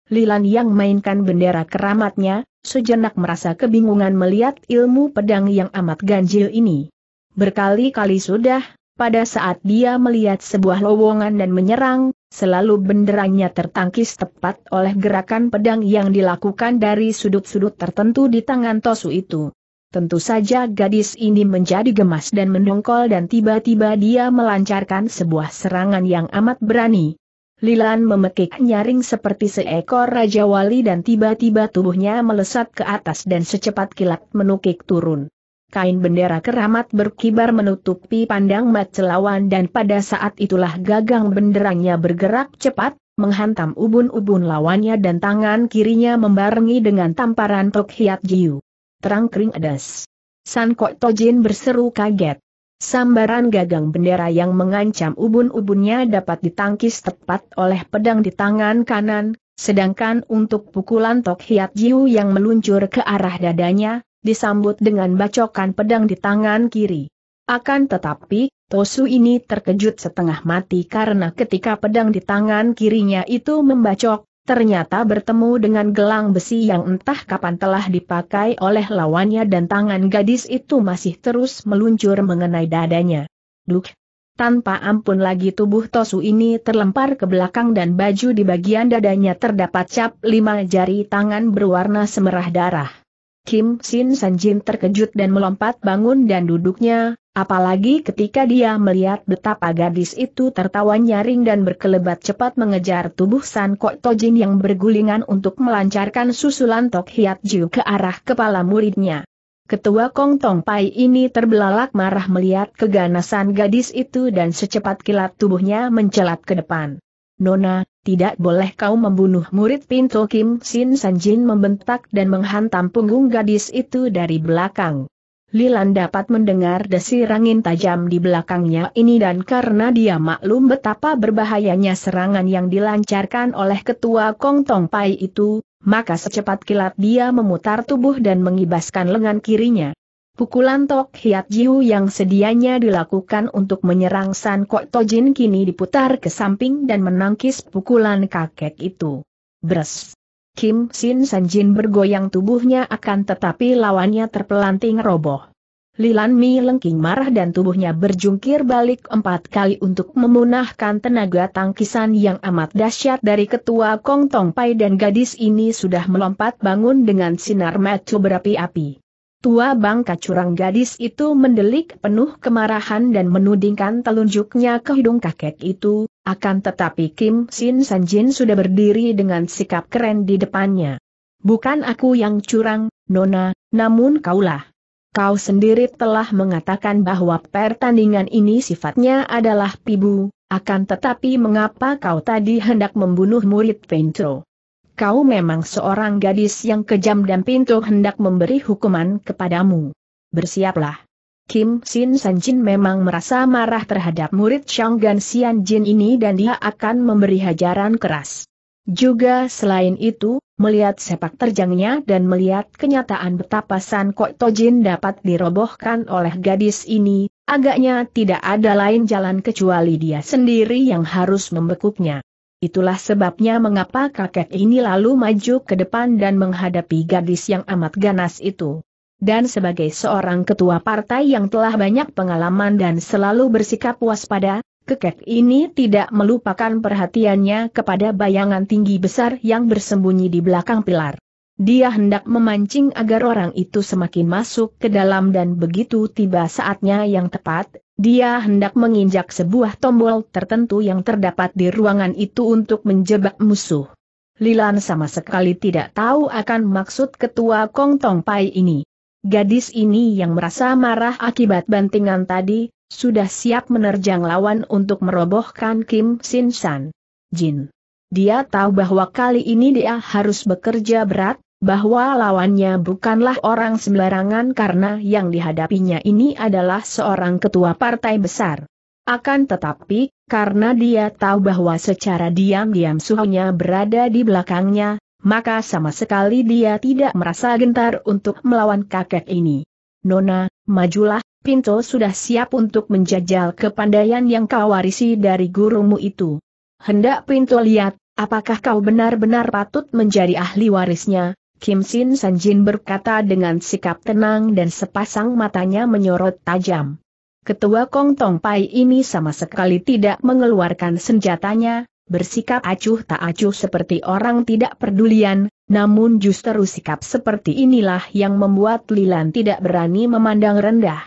Lilan yang mainkan bendera keramatnya, sejenak merasa kebingungan melihat ilmu pedang yang amat ganjil ini. Berkali-kali sudah, pada saat dia melihat sebuah lowongan dan menyerang, Selalu benderanya tertangkis tepat oleh gerakan pedang yang dilakukan dari sudut-sudut tertentu di tangan Tosu itu. Tentu saja gadis ini menjadi gemas dan mendongkol dan tiba-tiba dia melancarkan sebuah serangan yang amat berani. Lilan memekik nyaring seperti seekor Raja Wali dan tiba-tiba tubuhnya melesat ke atas dan secepat kilat menukik turun kain bendera keramat berkibar menutupi pandang Macelawan dan pada saat itulah gagang benderangnya bergerak cepat, menghantam ubun-ubun lawannya dan tangan kirinya membarengi dengan tamparan Tok Hiat Jiu. Terang kering edas. San Kok Tojin berseru kaget. Sambaran gagang bendera yang mengancam ubun-ubunnya dapat ditangkis tepat oleh pedang di tangan kanan, sedangkan untuk pukulan Tok Hiat Jiu yang meluncur ke arah dadanya, disambut dengan bacokan pedang di tangan kiri. Akan tetapi, Tosu ini terkejut setengah mati karena ketika pedang di tangan kirinya itu membacok, ternyata bertemu dengan gelang besi yang entah kapan telah dipakai oleh lawannya dan tangan gadis itu masih terus meluncur mengenai dadanya. Duk! Tanpa ampun lagi tubuh Tosu ini terlempar ke belakang dan baju di bagian dadanya terdapat cap lima jari tangan berwarna semerah darah. Kim Sin Jin terkejut dan melompat bangun dan duduknya, apalagi ketika dia melihat betapa gadis itu tertawa nyaring dan berkelebat cepat mengejar tubuh San Kok Tojin yang bergulingan untuk melancarkan susulan Tok Hiat Ju ke arah kepala muridnya. Ketua Kong Tong Pai ini terbelalak marah melihat keganasan gadis itu dan secepat kilat tubuhnya mencelat ke depan. Nona, tidak boleh kau membunuh murid Pinto Kim Sin Sanjin membentak dan menghantam punggung gadis itu dari belakang. Lilan dapat mendengar angin tajam di belakangnya ini dan karena dia maklum betapa berbahayanya serangan yang dilancarkan oleh ketua Kong Tong Pai itu, maka secepat kilat dia memutar tubuh dan mengibaskan lengan kirinya. Pukulan Tok Hiat jiu yang sedianya dilakukan untuk menyerang San Kok Tojin kini diputar ke samping dan menangkis pukulan kakek itu. Bres. Kim Sin Jin bergoyang tubuhnya akan tetapi lawannya terpelanting roboh. Lilan Mi lengking marah dan tubuhnya berjungkir balik empat kali untuk memunahkan tenaga tangkisan yang amat dahsyat dari ketua Kong Tong Pai dan gadis ini sudah melompat bangun dengan sinar mata berapi-api. Tua bangka curang gadis itu mendelik penuh kemarahan dan menudingkan telunjuknya ke hidung kakek itu, akan tetapi Kim Sin San Jin sudah berdiri dengan sikap keren di depannya. Bukan aku yang curang, Nona, namun kaulah. Kau sendiri telah mengatakan bahwa pertandingan ini sifatnya adalah pibu, akan tetapi mengapa kau tadi hendak membunuh murid Pentro? kau memang seorang gadis yang kejam dan pintu hendak memberi hukuman kepadamu. Bersiaplah. Kim Sin San Jin memang merasa marah terhadap murid Shanggan Sian Jin ini dan dia akan memberi hajaran keras. Juga selain itu, melihat sepak terjangnya dan melihat kenyataan betapa San Kok Tojin dapat dirobohkan oleh gadis ini, agaknya tidak ada lain jalan kecuali dia sendiri yang harus membekuknya. Itulah sebabnya mengapa kakek ini lalu maju ke depan dan menghadapi gadis yang amat ganas itu. Dan sebagai seorang ketua partai yang telah banyak pengalaman dan selalu bersikap waspada, kakek ini tidak melupakan perhatiannya kepada bayangan tinggi besar yang bersembunyi di belakang pilar. Dia hendak memancing agar orang itu semakin masuk ke dalam dan begitu tiba saatnya yang tepat, dia hendak menginjak sebuah tombol tertentu yang terdapat di ruangan itu untuk menjebak musuh. Lilan sama sekali tidak tahu akan maksud ketua Kong Tong Pai ini. Gadis ini yang merasa marah akibat bantingan tadi, sudah siap menerjang lawan untuk merobohkan Kim Sin San. Jin. Dia tahu bahwa kali ini dia harus bekerja berat, bahwa lawannya bukanlah orang sembarangan karena yang dihadapinya ini adalah seorang ketua partai besar. Akan tetapi, karena dia tahu bahwa secara diam-diam suhunya berada di belakangnya, maka sama sekali dia tidak merasa gentar untuk melawan kakek ini. Nona, majulah, Pinto sudah siap untuk menjajal kepandaian yang kau warisi dari gurumu itu. Hendak Pinto lihat, apakah kau benar-benar patut menjadi ahli warisnya, Kim Sin Sanjin berkata dengan sikap tenang dan sepasang matanya menyorot tajam. Ketua Kong Tong Pai ini sama sekali tidak mengeluarkan senjatanya, bersikap acuh tak acuh seperti orang tidak pedulian, namun justru sikap seperti inilah yang membuat Lilan tidak berani memandang rendah.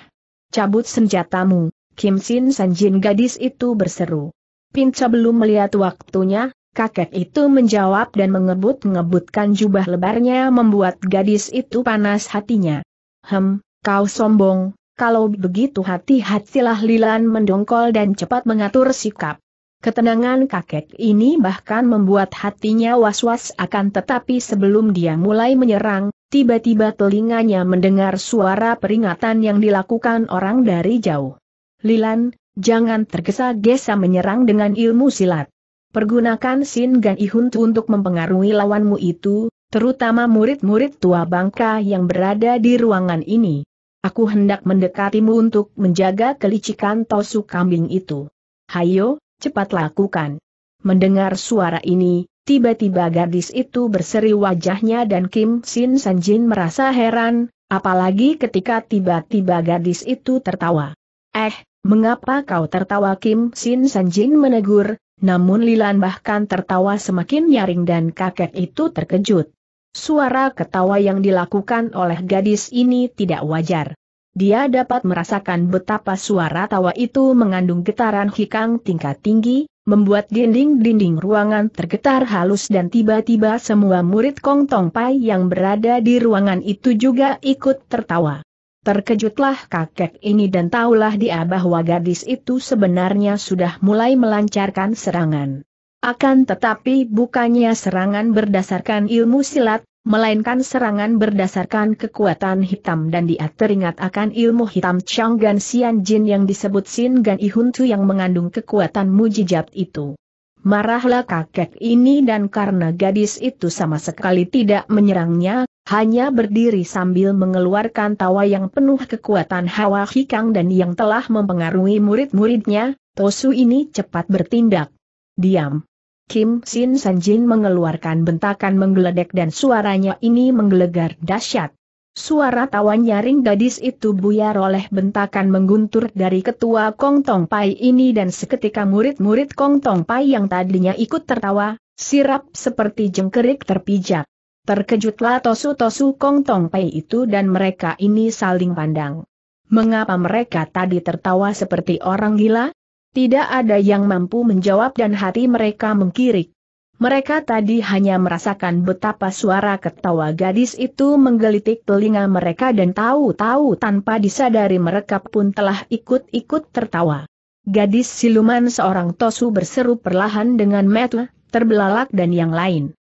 Cabut senjatamu, Kim Sin Sanjin gadis itu berseru. Pinca belum melihat waktunya, Kakek itu menjawab dan mengebut-ngebutkan jubah lebarnya membuat gadis itu panas hatinya. Hem, kau sombong, kalau begitu hati-hatilah Lilan mendongkol dan cepat mengatur sikap. Ketenangan kakek ini bahkan membuat hatinya was-was akan tetapi sebelum dia mulai menyerang, tiba-tiba telinganya mendengar suara peringatan yang dilakukan orang dari jauh. Lilan, jangan tergesa-gesa menyerang dengan ilmu silat. Pergunakan Sin Gan Ihun untuk mempengaruhi lawanmu itu, terutama murid-murid tua bangka yang berada di ruangan ini. Aku hendak mendekatimu untuk menjaga kelicikan tosu kambing itu. Hayo, cepat lakukan. Mendengar suara ini, tiba-tiba gadis itu berseri wajahnya dan Kim Sin Sanjin merasa heran, apalagi ketika tiba-tiba gadis itu tertawa. Eh, mengapa kau tertawa Kim Sin Sanjin menegur, namun Lilan bahkan tertawa semakin nyaring dan kakek itu terkejut. Suara ketawa yang dilakukan oleh gadis ini tidak wajar. Dia dapat merasakan betapa suara tawa itu mengandung getaran hikang tingkat tinggi, membuat dinding-dinding ruangan tergetar halus dan tiba-tiba semua murid Kong Tong Pai yang berada di ruangan itu juga ikut tertawa. Terkejutlah kakek ini dan tahulah dia bahwa gadis itu sebenarnya sudah mulai melancarkan serangan. Akan tetapi bukannya serangan berdasarkan ilmu silat, melainkan serangan berdasarkan kekuatan hitam dan dia teringat akan ilmu hitam Changgan Xian Jin yang disebut Sin Gan Ihun Tu yang mengandung kekuatan mujijat itu. Marahlah kakek ini dan karena gadis itu sama sekali tidak menyerangnya, hanya berdiri sambil mengeluarkan tawa yang penuh kekuatan hawa hikang dan yang telah mempengaruhi murid-muridnya, Tosu ini cepat bertindak. Diam. Kim Sin Sanjin mengeluarkan bentakan menggeledek dan suaranya ini menggelegar dahsyat. Suara tawa nyaring gadis itu buyar oleh bentakan mengguntur dari ketua Kong Tong Pai ini dan seketika murid-murid Kong Tong Pai yang tadinya ikut tertawa, sirap seperti jengkerik terpijak. Terkejutlah tosu-tosu Kong Tong Pai itu dan mereka ini saling pandang. Mengapa mereka tadi tertawa seperti orang gila? Tidak ada yang mampu menjawab dan hati mereka mengkirik. Mereka tadi hanya merasakan betapa suara ketawa gadis itu menggelitik telinga mereka dan tahu-tahu tanpa disadari mereka pun telah ikut-ikut tertawa. Gadis siluman seorang Tosu berseru perlahan dengan metu, terbelalak dan yang lain.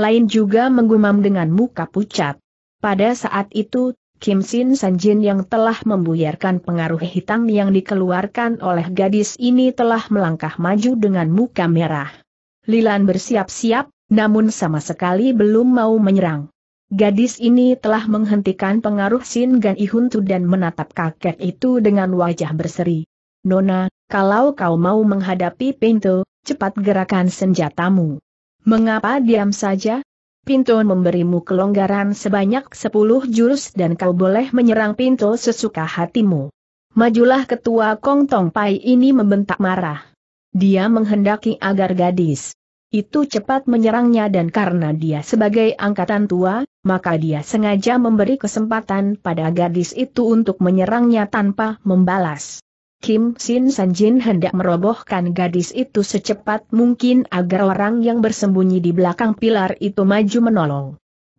Lain juga menggumam dengan muka pucat. Pada saat itu, Kim Sin Sanjin yang telah membuyarkan pengaruh hitam yang dikeluarkan oleh gadis ini telah melangkah maju dengan muka merah. Lilan bersiap-siap, namun sama sekali belum mau menyerang. Gadis ini telah menghentikan pengaruh Sin Gan Ihuntu dan menatap kakek itu dengan wajah berseri. Nona, kalau kau mau menghadapi pintu, cepat gerakan senjatamu. Mengapa diam saja? Pintu memberimu kelonggaran sebanyak 10 jurus dan kau boleh menyerang pintu sesuka hatimu. Majulah ketua Kong Tong Pai ini membentak marah. Dia menghendaki agar gadis itu cepat menyerangnya dan karena dia sebagai angkatan tua, maka dia sengaja memberi kesempatan pada gadis itu untuk menyerangnya tanpa membalas. Kim Sin Sanjin hendak merobohkan gadis itu secepat mungkin agar orang yang bersembunyi di belakang pilar itu maju menolong.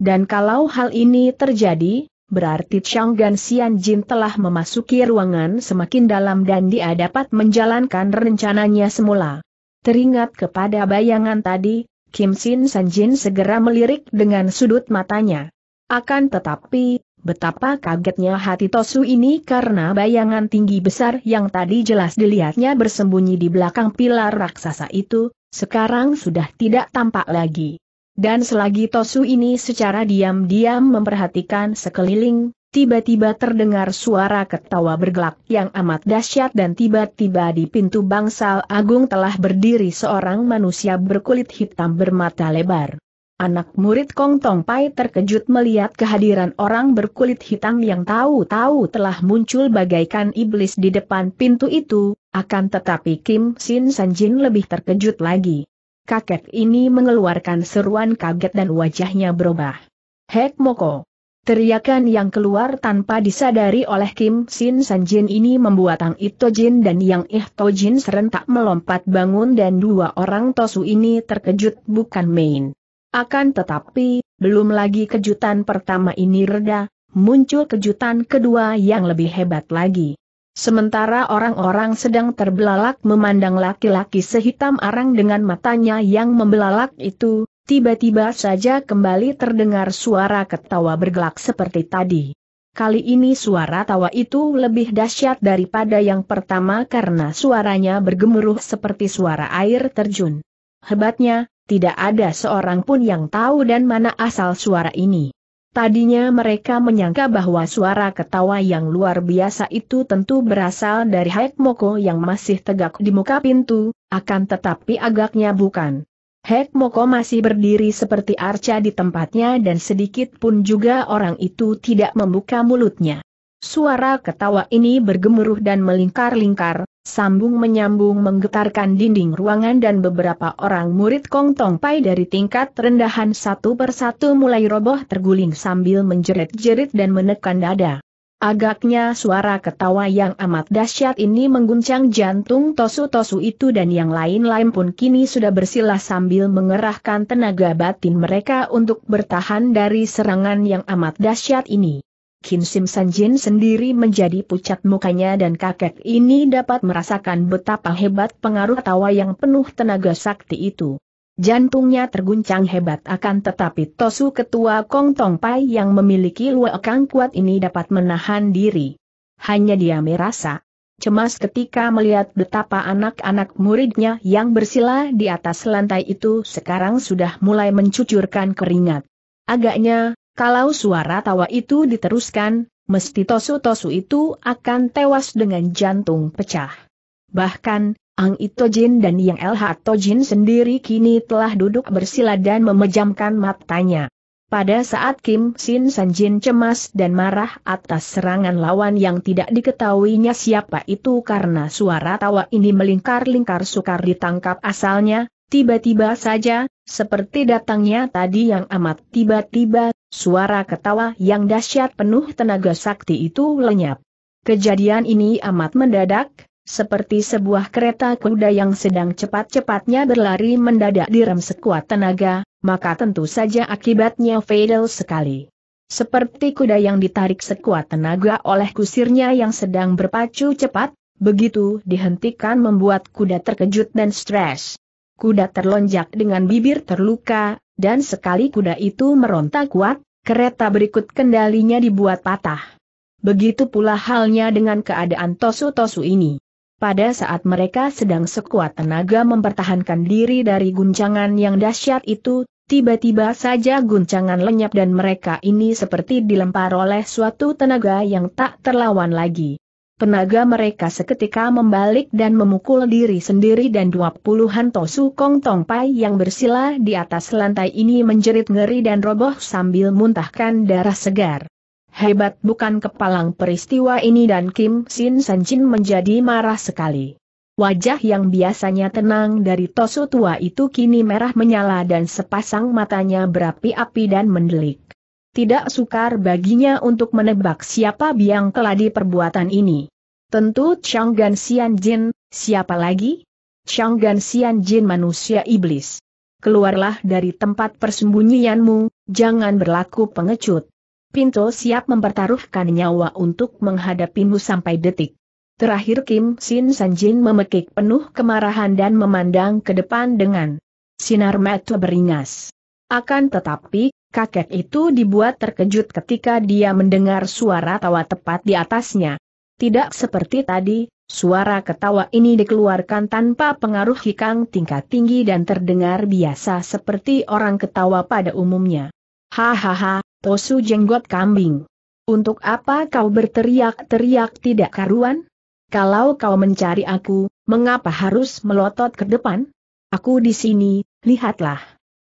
Dan kalau hal ini terjadi, berarti Chang Gan Xian Jin telah memasuki ruangan semakin dalam dan dia dapat menjalankan rencananya semula. Teringat kepada bayangan tadi, Kim Sin San Jin segera melirik dengan sudut matanya. Akan tetapi, betapa kagetnya hati Tosu ini karena bayangan tinggi besar yang tadi jelas dilihatnya bersembunyi di belakang pilar raksasa itu, sekarang sudah tidak tampak lagi. Dan selagi Tosu ini secara diam-diam memperhatikan sekeliling, tiba-tiba terdengar suara ketawa bergelak yang amat dahsyat dan tiba-tiba di pintu bangsal agung telah berdiri seorang manusia berkulit hitam bermata lebar. Anak murid Kong Tong Pai terkejut melihat kehadiran orang berkulit hitam yang tahu-tahu telah muncul bagaikan iblis di depan pintu itu, akan tetapi Kim Sin Sanjin lebih terkejut lagi. Kakek ini mengeluarkan seruan kaget dan wajahnya berubah. Hek Moko! Teriakan yang keluar tanpa disadari oleh Kim Sin San Jin ini membuat Ang Jin dan Yang Ih Jin serentak melompat bangun dan dua orang Tosu ini terkejut bukan main. Akan tetapi, belum lagi kejutan pertama ini reda, muncul kejutan kedua yang lebih hebat lagi. Sementara orang-orang sedang terbelalak memandang laki-laki sehitam arang dengan matanya yang membelalak itu, tiba-tiba saja kembali terdengar suara ketawa bergelak seperti tadi. Kali ini suara tawa itu lebih dahsyat daripada yang pertama karena suaranya bergemuruh seperti suara air terjun. Hebatnya, tidak ada seorang pun yang tahu dan mana asal suara ini. Tadinya mereka menyangka bahwa suara ketawa yang luar biasa itu tentu berasal dari Hek Moko yang masih tegak di muka pintu, akan tetapi agaknya bukan. Hek Moko masih berdiri seperti arca di tempatnya dan sedikit pun juga orang itu tidak membuka mulutnya. Suara ketawa ini bergemuruh dan melingkar-lingkar, Sambung menyambung menggetarkan dinding ruangan dan beberapa orang murid Kong Tong Pai dari tingkat rendahan satu persatu mulai roboh terguling sambil menjerit-jerit dan menekan dada. Agaknya suara ketawa yang amat dahsyat ini mengguncang jantung tosu-tosu itu dan yang lain-lain pun kini sudah bersilah sambil mengerahkan tenaga batin mereka untuk bertahan dari serangan yang amat dahsyat ini. Kim Sim San Jin sendiri menjadi pucat mukanya dan kakek ini dapat merasakan betapa hebat pengaruh tawa yang penuh tenaga sakti itu. Jantungnya terguncang hebat akan tetapi Tosu Ketua Kong Tong Pai yang memiliki luakang kuat ini dapat menahan diri. Hanya dia merasa cemas ketika melihat betapa anak-anak muridnya yang bersila di atas lantai itu sekarang sudah mulai mencucurkan keringat. Agaknya, kalau suara tawa itu diteruskan, mesti Tosu-Tosu itu akan tewas dengan jantung pecah. Bahkan, Ang Itojin dan Yang LH Tojin sendiri kini telah duduk bersila dan memejamkan matanya. Pada saat Kim Sin Sanjin cemas dan marah atas serangan lawan yang tidak diketahuinya siapa itu karena suara tawa ini melingkar-lingkar sukar ditangkap asalnya, tiba-tiba saja, seperti datangnya tadi yang amat tiba-tiba Suara ketawa yang dahsyat penuh tenaga sakti itu lenyap. Kejadian ini amat mendadak, seperti sebuah kereta kuda yang sedang cepat-cepatnya berlari mendadak direm sekuat tenaga, maka tentu saja akibatnya fatal sekali. Seperti kuda yang ditarik sekuat tenaga oleh kusirnya yang sedang berpacu cepat, begitu dihentikan membuat kuda terkejut dan stres. Kuda terlonjak dengan bibir terluka, dan sekali kuda itu meronta kuat, kereta berikut kendalinya dibuat patah. Begitu pula halnya dengan keadaan Tosu-Tosu ini. Pada saat mereka sedang sekuat tenaga mempertahankan diri dari guncangan yang dahsyat itu, Tiba-tiba saja guncangan lenyap dan mereka ini seperti dilempar oleh suatu tenaga yang tak terlawan lagi. Tenaga mereka seketika membalik dan memukul diri sendiri dan dua puluhan tosu kong tong pai yang bersila di atas lantai ini menjerit ngeri dan roboh sambil muntahkan darah segar. Hebat bukan kepalang peristiwa ini dan Kim Sin Sanjin menjadi marah sekali. Wajah yang biasanya tenang dari Tosu tua itu kini merah menyala dan sepasang matanya berapi-api dan mendelik tidak sukar baginya untuk menebak siapa biang keladi perbuatan ini. Tentu Chang Gan Xian Jin, siapa lagi? Chang Gan Xian Jin manusia iblis. Keluarlah dari tempat persembunyianmu, jangan berlaku pengecut. Pinto siap mempertaruhkan nyawa untuk menghadapimu sampai detik. Terakhir Kim Sin San Jin memekik penuh kemarahan dan memandang ke depan dengan sinar mata beringas. Akan tetapi, kakek itu dibuat terkejut ketika dia mendengar suara tawa tepat di atasnya. Tidak seperti tadi, suara ketawa ini dikeluarkan tanpa pengaruh hikang tingkat tinggi dan terdengar biasa seperti orang ketawa pada umumnya. Hahaha, tosu jenggot kambing. Untuk apa kau berteriak-teriak tidak karuan? Kalau kau mencari aku, mengapa harus melotot ke depan? Aku di sini, lihatlah.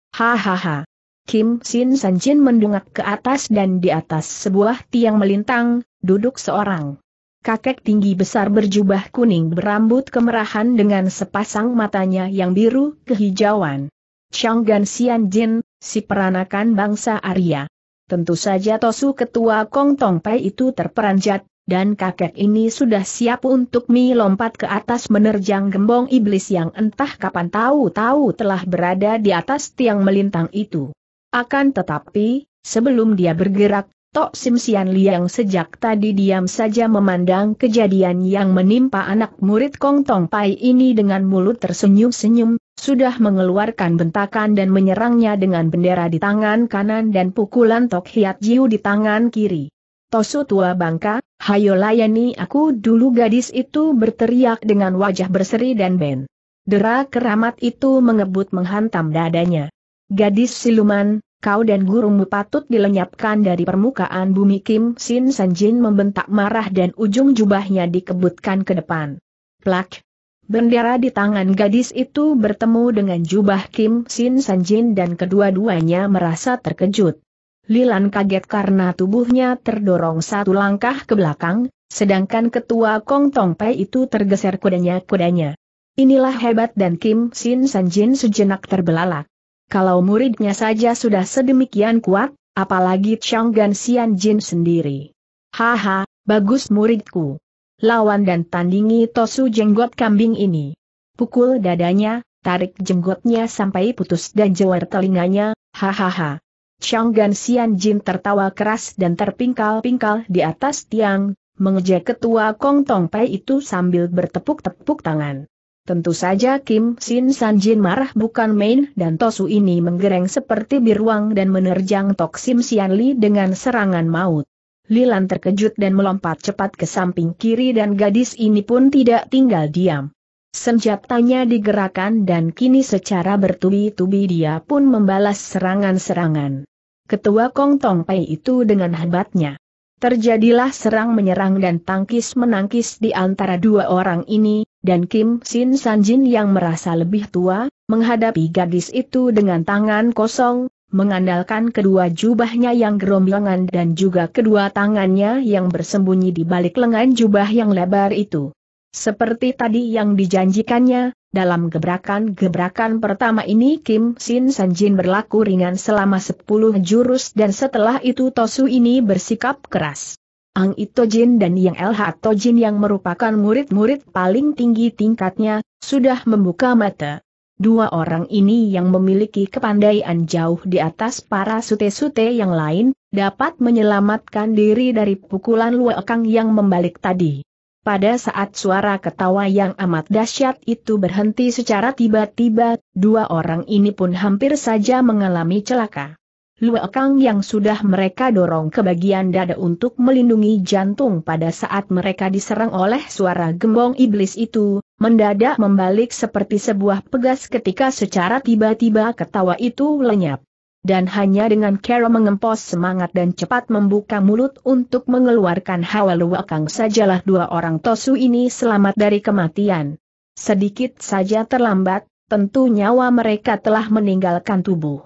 Hahaha. Kim Sin San Jin mendungak ke atas dan di atas sebuah tiang melintang, duduk seorang. Kakek tinggi besar berjubah kuning berambut kemerahan dengan sepasang matanya yang biru kehijauan. Chang Gan Sian Jin, si peranakan bangsa Arya. Tentu saja Tosu ketua Kong Tong Pai itu terperanjat, dan kakek ini sudah siap untuk mi lompat ke atas menerjang gembong iblis yang entah kapan tahu-tahu telah berada di atas tiang melintang itu. Akan tetapi, sebelum dia bergerak, Tok Sim Sian Liang sejak tadi diam saja memandang kejadian yang menimpa anak murid Kong Tong Pai ini dengan mulut tersenyum-senyum, sudah mengeluarkan bentakan dan menyerangnya dengan bendera di tangan kanan dan pukulan Tok Hiat Jiu di tangan kiri. Tosu tua bangka, hayo layani aku dulu gadis itu berteriak dengan wajah berseri dan ben. Dera keramat itu mengebut menghantam dadanya. Gadis siluman, kau dan gurumu patut dilenyapkan dari permukaan bumi Kim Sin Sanjin membentak marah dan ujung jubahnya dikebutkan ke depan. Plak! Bendera di tangan gadis itu bertemu dengan jubah Kim Sin Sanjin dan kedua-duanya merasa terkejut. Lilan kaget karena tubuhnya terdorong satu langkah ke belakang, sedangkan ketua Kong Tong Pei itu tergeser kudanya-kudanya. Inilah hebat dan Kim Sin Sanjin sejenak terbelalak kalau muridnya saja sudah sedemikian kuat, apalagi Chang Gan Xian Jin sendiri. Haha, bagus muridku. Lawan dan tandingi Tosu jenggot kambing ini. Pukul dadanya, tarik jenggotnya sampai putus dan jewer telinganya, hahaha. Chang Gan Xian Jin tertawa keras dan terpingkal-pingkal di atas tiang, mengejek ketua Kong Tong Pai itu sambil bertepuk-tepuk tangan. Tentu saja Kim Sin Sanjin marah bukan main dan Tosu ini menggereng seperti biruang dan menerjang Tok Sim Sian Li dengan serangan maut. Lilan terkejut dan melompat cepat ke samping kiri dan gadis ini pun tidak tinggal diam. Senjatanya digerakkan dan kini secara bertubi-tubi dia pun membalas serangan-serangan. Ketua Kong Tong Pei itu dengan hebatnya Terjadilah serang menyerang dan tangkis menangkis di antara dua orang ini, dan Kim Sin Sanjin yang merasa lebih tua, menghadapi gadis itu dengan tangan kosong, mengandalkan kedua jubahnya yang gerombolan dan juga kedua tangannya yang bersembunyi di balik lengan jubah yang lebar itu. Seperti tadi yang dijanjikannya, dalam gebrakan-gebrakan pertama ini Kim Sin San Jin berlaku ringan selama 10 jurus dan setelah itu Tosu ini bersikap keras. Ang Ito Jin dan Yang LH Jin yang merupakan murid-murid paling tinggi tingkatnya, sudah membuka mata. Dua orang ini yang memiliki kepandaian jauh di atas para sute-sute yang lain, dapat menyelamatkan diri dari pukulan Luo Kang yang membalik tadi. Pada saat suara ketawa yang amat dahsyat itu berhenti secara tiba-tiba, dua orang ini pun hampir saja mengalami celaka. Luekang yang sudah mereka dorong ke bagian dada untuk melindungi jantung pada saat mereka diserang oleh suara gembong iblis itu, mendadak membalik seperti sebuah pegas ketika secara tiba-tiba ketawa itu lenyap dan hanya dengan cara mengempos semangat dan cepat membuka mulut untuk mengeluarkan hawa luakang sajalah dua orang Tosu ini selamat dari kematian. Sedikit saja terlambat, tentu nyawa mereka telah meninggalkan tubuh.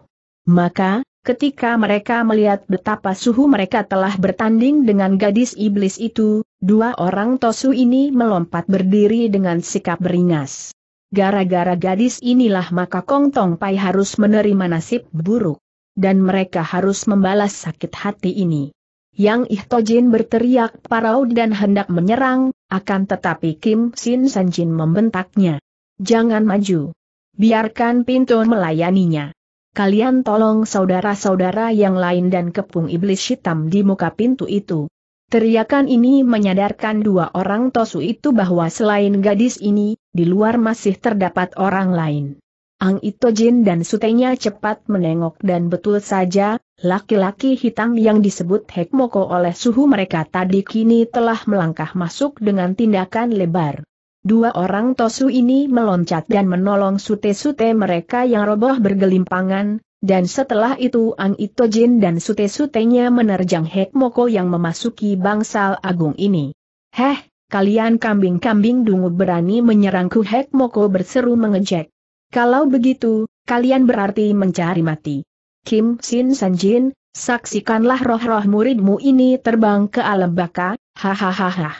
Maka, Ketika mereka melihat betapa suhu mereka telah bertanding dengan gadis iblis itu, dua orang tosu ini melompat berdiri dengan sikap beringas. Gara-gara gadis inilah maka Kong Tong Pai harus menerima nasib buruk. Dan mereka harus membalas sakit hati ini. Yang Ihtojin berteriak parau dan hendak menyerang, akan tetapi Kim Sin Jin membentaknya. Jangan maju. Biarkan pintu melayaninya. Kalian tolong saudara-saudara yang lain dan kepung iblis hitam di muka pintu itu. Teriakan ini menyadarkan dua orang Tosu itu bahwa selain gadis ini, di luar masih terdapat orang lain. Ang Itojin dan sutenya cepat menengok dan betul saja, laki-laki hitam yang disebut Hekmoko oleh suhu mereka tadi kini telah melangkah masuk dengan tindakan lebar. Dua orang Tosu ini meloncat dan menolong sute-sute mereka yang roboh bergelimpangan, dan setelah itu Ang Itojin dan sute-sutenya menerjang Hekmoko yang memasuki bangsal agung ini. Heh, kalian kambing-kambing dungu berani menyerangku Hek Moko berseru mengejek. Kalau begitu, kalian berarti mencari mati. Kim Sin Sanjin, saksikanlah roh-roh muridmu ini terbang ke alam baka, hahaha.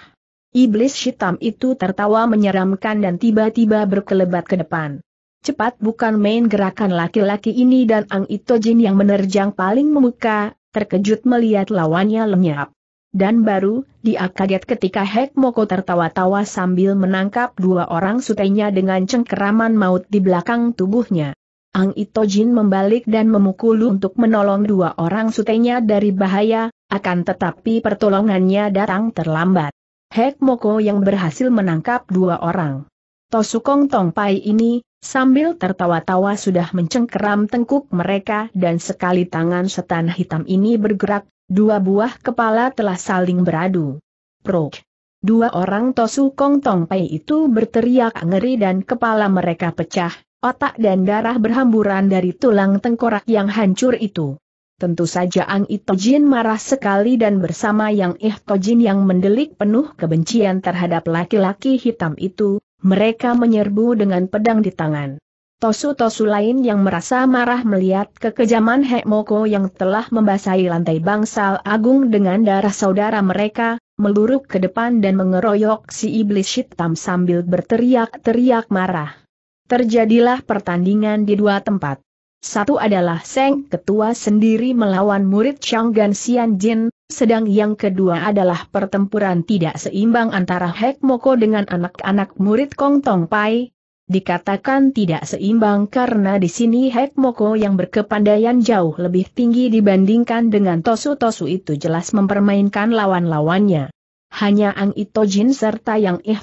Iblis hitam itu tertawa menyeramkan dan tiba-tiba berkelebat ke depan. Cepat bukan main gerakan laki-laki ini dan Ang Ito Jin yang menerjang paling memuka, terkejut melihat lawannya lenyap. Dan baru, dia kaget ketika Hek Moko tertawa-tawa sambil menangkap dua orang sutenya dengan cengkeraman maut di belakang tubuhnya. Ang Itojin membalik dan memukul untuk menolong dua orang sutenya dari bahaya, akan tetapi pertolongannya datang terlambat. Hek Moko yang berhasil menangkap dua orang. Tosukong Tongpai ini, sambil tertawa-tawa sudah mencengkeram tengkuk mereka dan sekali tangan setan hitam ini bergerak Dua buah kepala telah saling beradu. Prok. Dua orang Tosu Kong Tong Pei itu berteriak ngeri dan kepala mereka pecah, otak dan darah berhamburan dari tulang tengkorak yang hancur itu. Tentu saja Ang Ito Jin marah sekali dan bersama Yang Jin yang mendelik penuh kebencian terhadap laki-laki hitam itu, mereka menyerbu dengan pedang di tangan. Tosu-tosu lain yang merasa marah melihat kekejaman Hekmoko yang telah membasahi lantai bangsal agung dengan darah saudara mereka, meluruk ke depan dan mengeroyok si iblis hitam sambil berteriak-teriak marah. Terjadilah pertandingan di dua tempat. Satu adalah Seng Ketua sendiri melawan murid Changgan Sian Jin, sedang yang kedua adalah pertempuran tidak seimbang antara Hek dengan anak-anak murid Kong Tong Pai, dikatakan tidak seimbang karena di sini Hek Moko yang berkepandaian jauh lebih tinggi dibandingkan dengan Tosu-Tosu itu jelas mempermainkan lawan-lawannya. Hanya Ang Itojin serta Yang Ih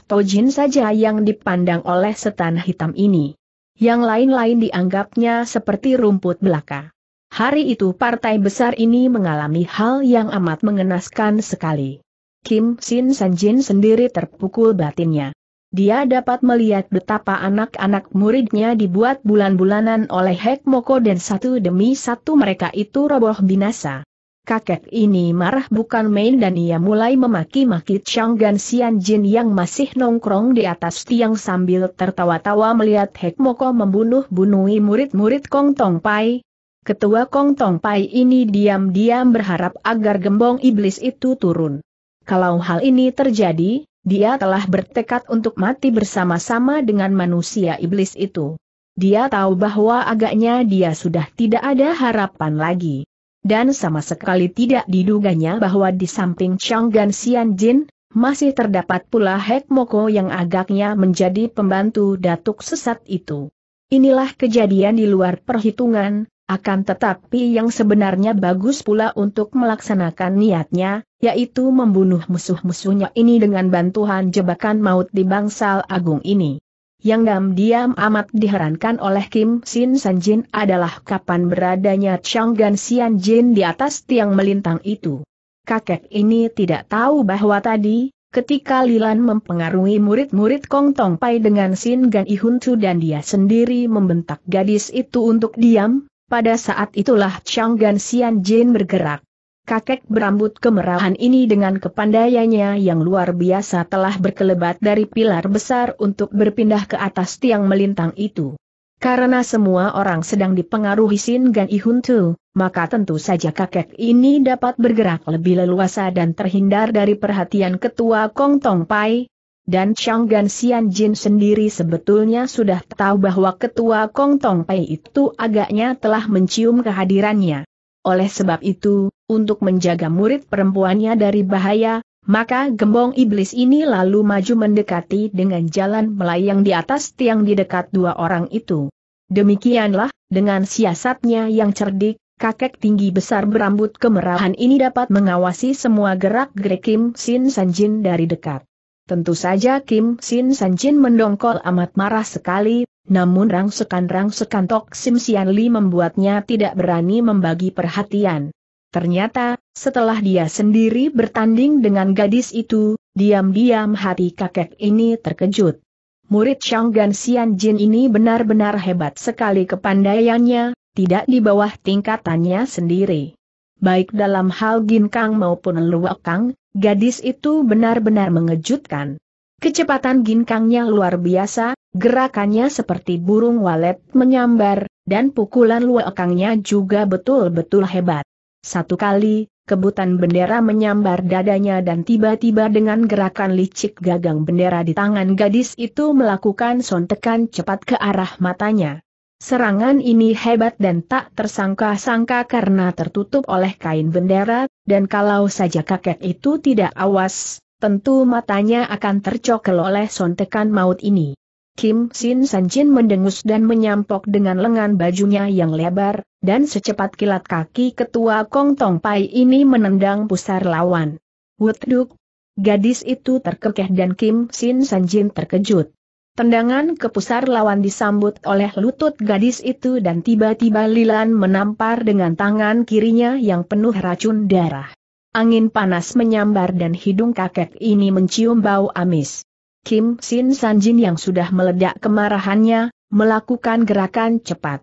saja yang dipandang oleh setan hitam ini. Yang lain-lain dianggapnya seperti rumput belaka. Hari itu partai besar ini mengalami hal yang amat mengenaskan sekali. Kim Sin Sanjin sendiri terpukul batinnya. Dia dapat melihat betapa anak-anak muridnya dibuat bulan-bulanan oleh Hekmoko dan satu demi satu mereka itu roboh binasa. Kakek ini marah bukan main dan ia mulai memaki-maki Changgan Jin yang masih nongkrong di atas tiang sambil tertawa-tawa melihat Hekmoko membunuh-bunuhi murid-murid Kong Tong Pai. Ketua Kong Tong Pai ini diam-diam berharap agar gembong iblis itu turun. Kalau hal ini terjadi, dia telah bertekad untuk mati bersama-sama dengan manusia iblis itu. Dia tahu bahwa agaknya dia sudah tidak ada harapan lagi. Dan sama sekali tidak diduganya bahwa di samping Gan Xian Jin, masih terdapat pula Hek Moko yang agaknya menjadi pembantu datuk sesat itu. Inilah kejadian di luar perhitungan, akan tetapi yang sebenarnya bagus pula untuk melaksanakan niatnya, yaitu membunuh musuh-musuhnya ini dengan bantuan jebakan maut di bangsal agung ini. Yang diam-diam amat diherankan oleh Kim Sin San Jin adalah kapan beradanya Chang Gan Xian Jin di atas tiang melintang itu. Kakek ini tidak tahu bahwa tadi, ketika Lilan mempengaruhi murid-murid Kong Tong Pai dengan Sin Gan Ihun Chu dan dia sendiri membentak gadis itu untuk diam, pada saat itulah Chang Gan Xian Jin bergerak. Kakek berambut kemerahan ini dengan kepandaiannya yang luar biasa telah berkelebat dari pilar besar untuk berpindah ke atas tiang melintang itu. Karena semua orang sedang dipengaruhi Sin Gan Ihuntu, maka tentu saja kakek ini dapat bergerak lebih leluasa dan terhindar dari perhatian ketua Kong Tong Pai. Dan Chang Gan Xian Jin sendiri sebetulnya sudah tahu bahwa ketua Kong Tong Pai itu agaknya telah mencium kehadirannya. Oleh sebab itu, untuk menjaga murid perempuannya dari bahaya, maka gembong iblis ini lalu maju mendekati dengan jalan melayang di atas tiang di dekat dua orang itu. Demikianlah, dengan siasatnya yang cerdik, kakek tinggi besar berambut kemerahan ini dapat mengawasi semua gerak-gerik Kim Sin Sanjin dari dekat. Tentu saja Kim Sin Sanjin mendongkol amat marah sekali, namun rangsekan-rangsekan Tok Sim Sian Li membuatnya tidak berani membagi perhatian. Ternyata, setelah dia sendiri bertanding dengan gadis itu, diam-diam hati kakek ini terkejut. Murid Shanggan Xian Jin ini benar-benar hebat sekali kepandaiannya, tidak di bawah tingkatannya sendiri. Baik dalam hal ginkang maupun Luokang, gadis itu benar-benar mengejutkan. Kecepatan ginkangnya luar biasa, gerakannya seperti burung walet menyambar, dan pukulan Luokangnya juga betul-betul hebat. Satu kali, kebutan bendera menyambar dadanya dan tiba-tiba dengan gerakan licik gagang bendera di tangan gadis itu melakukan sontekan cepat ke arah matanya. Serangan ini hebat dan tak tersangka-sangka karena tertutup oleh kain bendera, dan kalau saja kakek itu tidak awas, tentu matanya akan tercokel oleh sontekan maut ini. Kim Sin Sanjin mendengus dan menyampok dengan lengan bajunya yang lebar, dan secepat kilat kaki ketua Kong Tong Pai ini menendang pusar lawan. Wutduk! Gadis itu terkekeh dan Kim Sin Sanjin terkejut. Tendangan ke pusar lawan disambut oleh lutut gadis itu dan tiba-tiba Lilan menampar dengan tangan kirinya yang penuh racun darah. Angin panas menyambar dan hidung kakek ini mencium bau amis. Kim Sin Sanjin yang sudah meledak kemarahannya, melakukan gerakan cepat.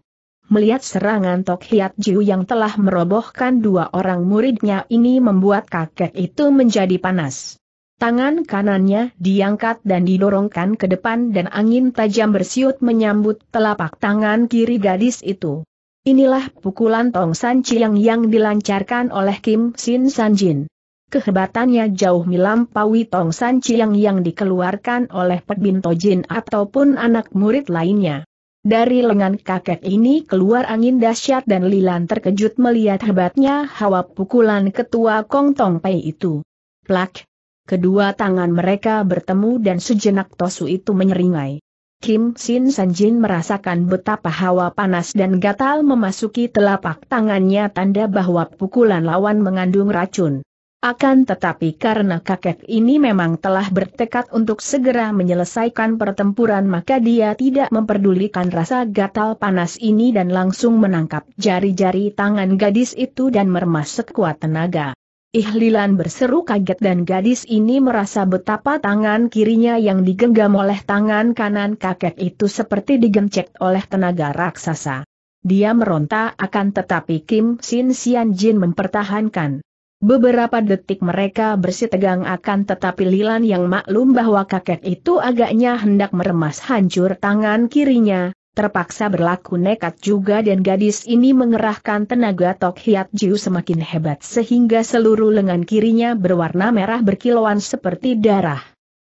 Melihat serangan Tok Hiat Jiu yang telah merobohkan dua orang muridnya ini membuat kakek itu menjadi panas. Tangan kanannya diangkat dan didorongkan ke depan dan angin tajam bersiut menyambut telapak tangan kiri gadis itu. Inilah pukulan Tong San Chiang yang dilancarkan oleh Kim Sin San Jin. Kehebatannya jauh melampaui Tong San Chiang yang dikeluarkan oleh To Jin ataupun anak murid lainnya. Dari lengan kakek ini keluar angin dahsyat dan Lilan terkejut melihat hebatnya hawa pukulan ketua Kong Tong Pei itu. Plak! Kedua tangan mereka bertemu dan sejenak Tosu itu menyeringai. Kim Sin San Jin merasakan betapa hawa panas dan gatal memasuki telapak tangannya tanda bahwa pukulan lawan mengandung racun. Akan tetapi karena kakek ini memang telah bertekad untuk segera menyelesaikan pertempuran maka dia tidak memperdulikan rasa gatal panas ini dan langsung menangkap jari-jari tangan gadis itu dan meremas sekuat tenaga. Ihlilan berseru kaget dan gadis ini merasa betapa tangan kirinya yang digenggam oleh tangan kanan kakek itu seperti digencet oleh tenaga raksasa. Dia meronta akan tetapi Kim Sin Sian Jin mempertahankan. Beberapa detik mereka bersitegang akan tetapi Lilan yang maklum bahwa kakek itu agaknya hendak meremas hancur tangan kirinya, terpaksa berlaku nekat juga dan gadis ini mengerahkan tenaga Tok Hiat Jiu semakin hebat sehingga seluruh lengan kirinya berwarna merah berkilauan seperti darah.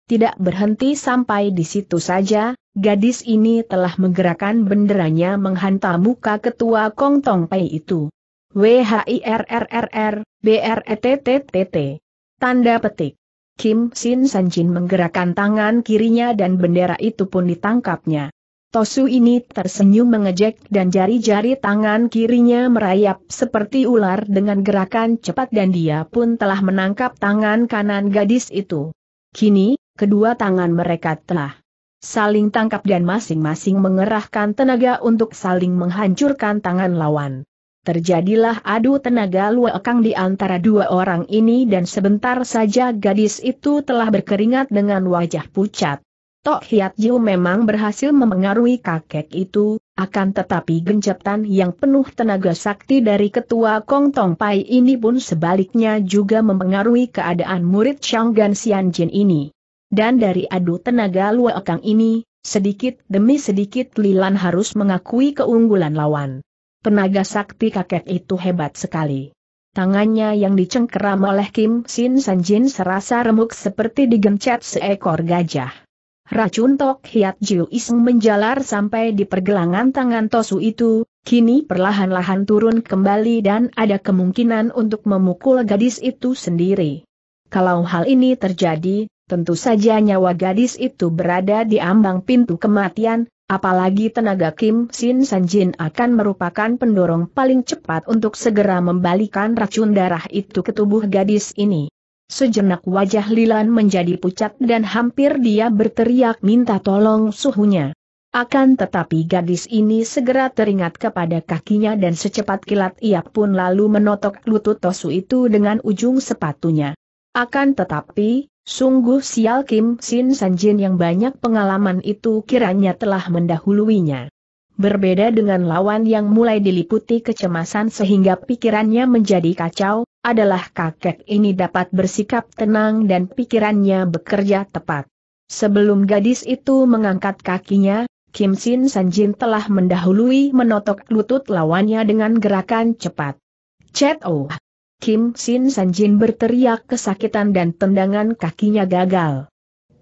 Tidak berhenti sampai di situ saja, gadis ini telah menggerakkan benderanya menghantam muka ketua Kong Tong Pei itu. WHIRRRR, BRETTTT. Tanda petik. Kim Sin Sanjin menggerakkan tangan kirinya dan bendera itu pun ditangkapnya. Tosu ini tersenyum mengejek dan jari-jari tangan kirinya merayap seperti ular dengan gerakan cepat dan dia pun telah menangkap tangan kanan gadis itu. Kini, kedua tangan mereka telah saling tangkap dan masing-masing mengerahkan tenaga untuk saling menghancurkan tangan lawan. Terjadilah adu tenaga luakang di antara dua orang ini dan sebentar saja gadis itu telah berkeringat dengan wajah pucat. Tok Hiat Jiu memang berhasil memengaruhi kakek itu, akan tetapi gencetan yang penuh tenaga sakti dari ketua Kong Tong Pai ini pun sebaliknya juga memengaruhi keadaan murid Gan Xian Jin ini. Dan dari adu tenaga luakang ini, sedikit demi sedikit Lilan harus mengakui keunggulan lawan. Penaga sakti kakek itu hebat sekali. Tangannya yang dicengkeram oleh Kim Sin San Jin serasa remuk seperti digencet seekor gajah. Racun Tok Hiat Jiu Iseng menjalar sampai di pergelangan tangan Tosu itu, kini perlahan-lahan turun kembali dan ada kemungkinan untuk memukul gadis itu sendiri. Kalau hal ini terjadi, tentu saja nyawa gadis itu berada di ambang pintu kematian, Apalagi tenaga Kim Sin San Jin akan merupakan pendorong paling cepat untuk segera membalikan racun darah itu ke tubuh gadis ini. Sejenak wajah Lilan menjadi pucat dan hampir dia berteriak minta tolong suhunya. Akan tetapi gadis ini segera teringat kepada kakinya dan secepat kilat ia pun lalu menotok lutut Tosu itu dengan ujung sepatunya. Akan tetapi, Sungguh sial Kim Sin Sanjin yang banyak pengalaman itu kiranya telah mendahuluinya. Berbeda dengan lawan yang mulai diliputi kecemasan sehingga pikirannya menjadi kacau, adalah kakek ini dapat bersikap tenang dan pikirannya bekerja tepat. Sebelum gadis itu mengangkat kakinya, Kim Sin Sanjin telah mendahului menotok lutut lawannya dengan gerakan cepat. Chet Oh! Kim Sin San Jin berteriak kesakitan dan tendangan kakinya gagal.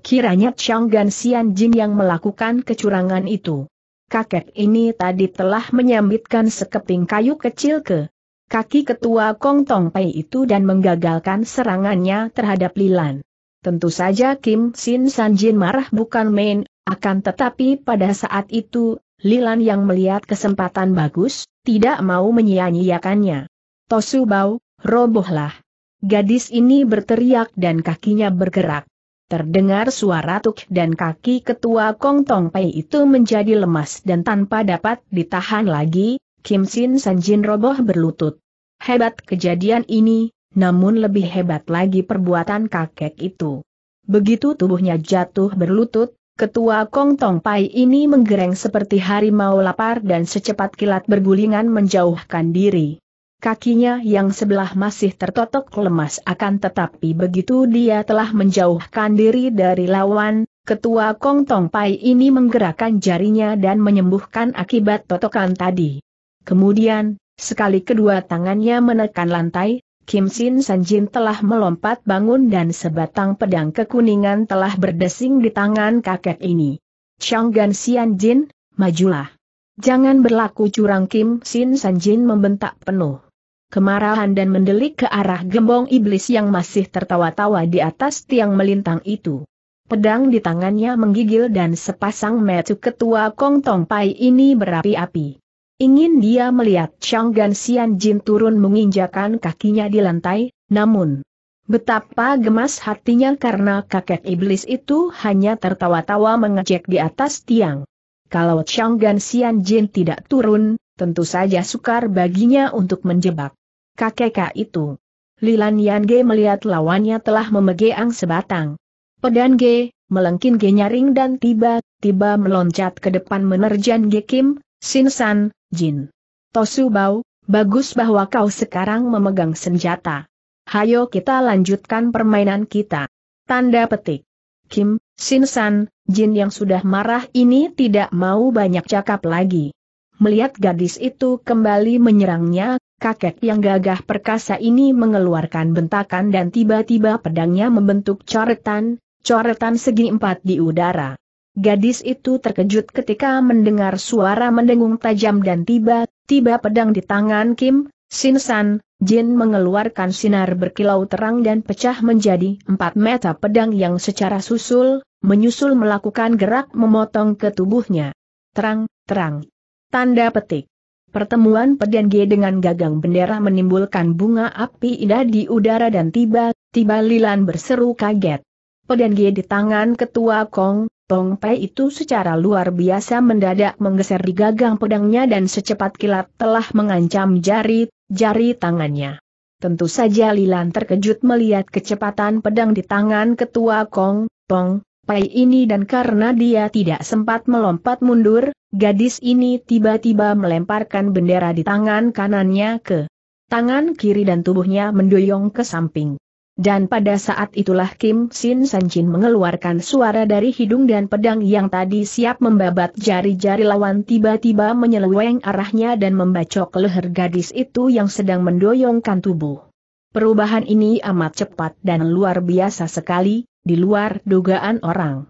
Kiranya Chang Gan Xian Jin yang melakukan kecurangan itu. Kakek ini tadi telah menyambitkan sekeping kayu kecil ke kaki ketua Kong Tong Pei itu dan menggagalkan serangannya terhadap Lilan. Tentu saja Kim Sin San Jin marah bukan main, akan tetapi pada saat itu, Lilan yang melihat kesempatan bagus, tidak mau menyia-nyiakannya. Tosu bau, robohlah. Gadis ini berteriak dan kakinya bergerak. Terdengar suara tuk dan kaki ketua Kong Tong Pei itu menjadi lemas dan tanpa dapat ditahan lagi, Kim Sin San Jin roboh berlutut. Hebat kejadian ini, namun lebih hebat lagi perbuatan kakek itu. Begitu tubuhnya jatuh berlutut, ketua Kong Tong Pai ini menggereng seperti harimau lapar dan secepat kilat bergulingan menjauhkan diri. Kakinya yang sebelah masih tertotok lemas akan tetapi begitu dia telah menjauhkan diri dari lawan, ketua Kong Tong Pai ini menggerakkan jarinya dan menyembuhkan akibat totokan tadi. Kemudian, sekali kedua tangannya menekan lantai, Kim Sin Sanjin telah melompat bangun dan sebatang pedang kekuningan telah berdesing di tangan kakek ini. Chang Gan Sian Jin, majulah. Jangan berlaku curang Kim Sin Sanjin membentak penuh kemarahan dan mendelik ke arah gembong iblis yang masih tertawa-tawa di atas tiang melintang itu. Pedang di tangannya menggigil dan sepasang metu ketua Kong Tong Pai ini berapi-api. Ingin dia melihat Chang Gan Xian Jin turun menginjakan kakinya di lantai, namun betapa gemas hatinya karena kakek iblis itu hanya tertawa-tawa mengejek di atas tiang. Kalau Chang Gan Xian Jin tidak turun, tentu saja sukar baginya untuk menjebak. Kakek itu. Lilan Yan Ge melihat lawannya telah memegang sebatang. Pedang G, melengkin G nyaring dan tiba-tiba meloncat ke depan menerjan G Kim, Sin San, Jin. Tosu Bao, bagus bahwa kau sekarang memegang senjata. Hayo kita lanjutkan permainan kita. Tanda petik. Kim, Sin San, Jin yang sudah marah ini tidak mau banyak cakap lagi. Melihat gadis itu kembali menyerangnya, kakek yang gagah perkasa ini mengeluarkan bentakan dan tiba-tiba pedangnya membentuk coretan, coretan segi empat di udara. Gadis itu terkejut ketika mendengar suara mendengung tajam dan tiba-tiba pedang di tangan Kim, Sin San, Jin mengeluarkan sinar berkilau terang dan pecah menjadi empat meter pedang yang secara susul, menyusul melakukan gerak memotong ke tubuhnya. Terang, terang. Tanda petik. Pertemuan Pedian G dengan gagang bendera menimbulkan bunga api indah di udara dan tiba-tiba Lilan berseru kaget. Pedian G di tangan ketua Kong, Tong Pei itu secara luar biasa mendadak menggeser di gagang pedangnya dan secepat kilat telah mengancam jari-jari tangannya. Tentu saja Lilan terkejut melihat kecepatan pedang di tangan ketua Kong, Tong Pei ini dan karena dia tidak sempat melompat mundur, Gadis ini tiba-tiba melemparkan bendera di tangan kanannya ke tangan kiri dan tubuhnya mendoyong ke samping. Dan pada saat itulah Kim Sin Sanjin mengeluarkan suara dari hidung dan pedang yang tadi siap membabat jari-jari lawan tiba-tiba menyeleweng arahnya dan membacok leher gadis itu yang sedang mendoyongkan tubuh. Perubahan ini amat cepat dan luar biasa sekali, di luar dugaan orang.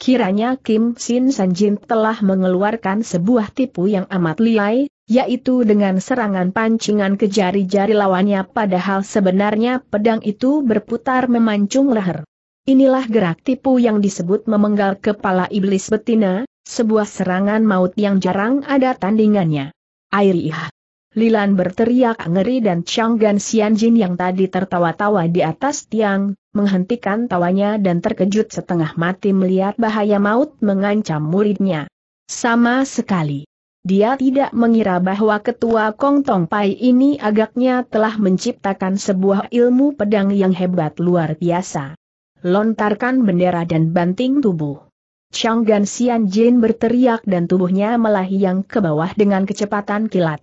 Kiranya Kim Sin Sanjin telah mengeluarkan sebuah tipu yang amat liai, yaitu dengan serangan pancingan ke jari-jari lawannya padahal sebenarnya pedang itu berputar memancung leher. Inilah gerak tipu yang disebut memenggal kepala iblis betina, sebuah serangan maut yang jarang ada tandingannya. Airiah. Lilan berteriak ngeri dan Changgan Xianjin yang tadi tertawa-tawa di atas tiang, menghentikan tawanya dan terkejut setengah mati melihat bahaya maut mengancam muridnya. Sama sekali. Dia tidak mengira bahwa ketua Kong Tong Pai ini agaknya telah menciptakan sebuah ilmu pedang yang hebat luar biasa. Lontarkan bendera dan banting tubuh. Changgan Xianjin berteriak dan tubuhnya yang ke bawah dengan kecepatan kilat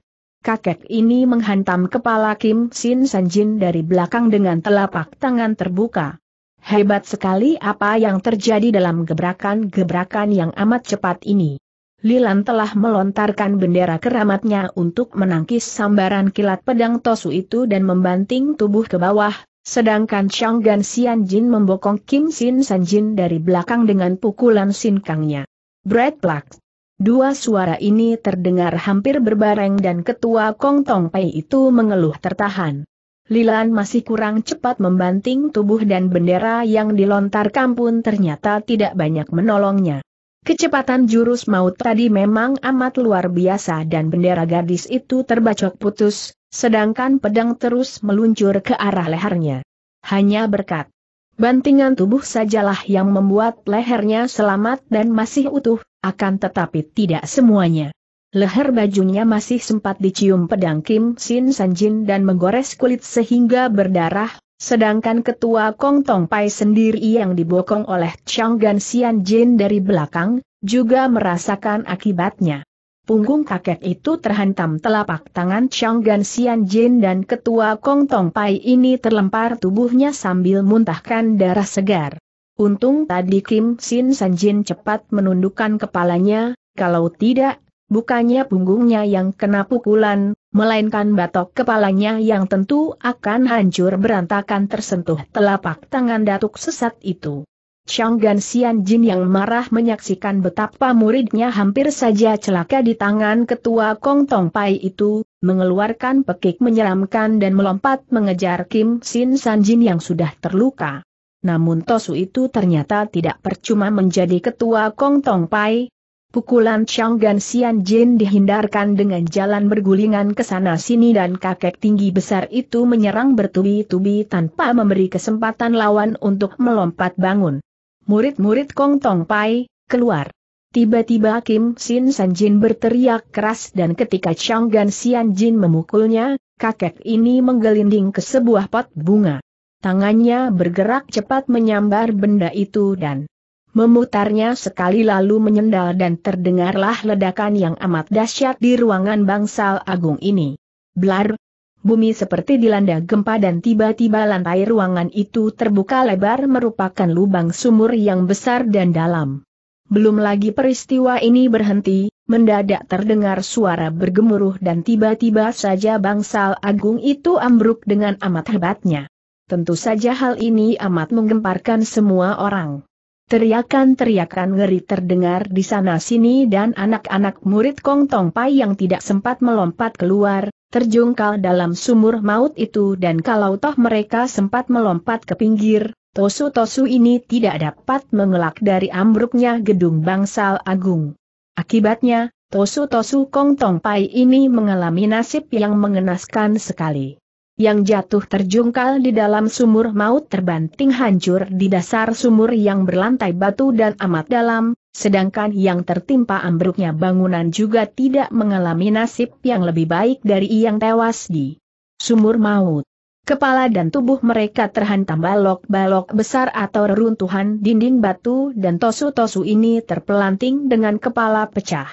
kakek ini menghantam kepala Kim Sin Sanjin dari belakang dengan telapak tangan terbuka. Hebat sekali apa yang terjadi dalam gebrakan-gebrakan yang amat cepat ini. Lilan telah melontarkan bendera keramatnya untuk menangkis sambaran kilat pedang Tosu itu dan membanting tubuh ke bawah, sedangkan Chang Shanggan Jin membokong Kim Sin Sanjin dari belakang dengan pukulan sinkangnya. Brad Plak Dua suara ini terdengar hampir berbareng dan ketua Kong Tong Pei itu mengeluh tertahan. Lilan masih kurang cepat membanting tubuh dan bendera yang dilontarkan pun ternyata tidak banyak menolongnya. Kecepatan jurus maut tadi memang amat luar biasa dan bendera gadis itu terbacok putus, sedangkan pedang terus meluncur ke arah lehernya. Hanya berkat bantingan tubuh sajalah yang membuat lehernya selamat dan masih utuh, akan tetapi tidak semuanya. Leher bajunya masih sempat dicium pedang Kim Sin Jin dan menggores kulit sehingga berdarah, sedangkan ketua Kong Tong Pai sendiri yang dibokong oleh Chang Gan Xian Jin dari belakang, juga merasakan akibatnya. Punggung kakek itu terhantam telapak tangan Chang Gan Xian Jin dan ketua Kong Tong Pai ini terlempar tubuhnya sambil muntahkan darah segar. Untung tadi Kim Sin Sanjin cepat menundukkan kepalanya, kalau tidak, bukannya punggungnya yang kena pukulan, melainkan batok kepalanya yang tentu akan hancur berantakan tersentuh telapak tangan datuk sesat itu. Shanggan Sian Jin yang marah menyaksikan betapa muridnya hampir saja celaka di tangan ketua Kong Tong Pai itu, mengeluarkan pekik menyeramkan dan melompat mengejar Kim Sin Sanjin yang sudah terluka. Namun Tosu itu ternyata tidak percuma menjadi ketua Kong Tong Pai. Pukulan Gan Xian Jin dihindarkan dengan jalan bergulingan ke sana sini dan kakek tinggi besar itu menyerang bertubi-tubi tanpa memberi kesempatan lawan untuk melompat bangun. Murid-murid Kong Tong Pai, keluar. Tiba-tiba Kim Sin San Jin berteriak keras dan ketika Gan Xian Jin memukulnya, kakek ini menggelinding ke sebuah pot bunga. Tangannya bergerak cepat menyambar benda itu dan memutarnya sekali lalu menyendal dan terdengarlah ledakan yang amat dahsyat di ruangan bangsal agung ini. Blar! Bumi seperti dilanda gempa dan tiba-tiba lantai ruangan itu terbuka lebar merupakan lubang sumur yang besar dan dalam. Belum lagi peristiwa ini berhenti, mendadak terdengar suara bergemuruh dan tiba-tiba saja bangsal agung itu ambruk dengan amat hebatnya. Tentu saja hal ini amat menggemparkan semua orang. Teriakan-teriakan ngeri terdengar di sana-sini dan anak-anak murid Kong Tong Pai yang tidak sempat melompat keluar, terjungkal dalam sumur maut itu dan kalau toh mereka sempat melompat ke pinggir, tosu-tosu ini tidak dapat mengelak dari ambruknya gedung bangsal agung. Akibatnya, tosu-tosu Kong Tong Pai ini mengalami nasib yang mengenaskan sekali yang jatuh terjungkal di dalam sumur maut terbanting hancur di dasar sumur yang berlantai batu dan amat dalam, sedangkan yang tertimpa ambruknya bangunan juga tidak mengalami nasib yang lebih baik dari yang tewas di sumur maut. Kepala dan tubuh mereka terhantam balok-balok besar atau reruntuhan dinding batu dan tosu-tosu ini terpelanting dengan kepala pecah.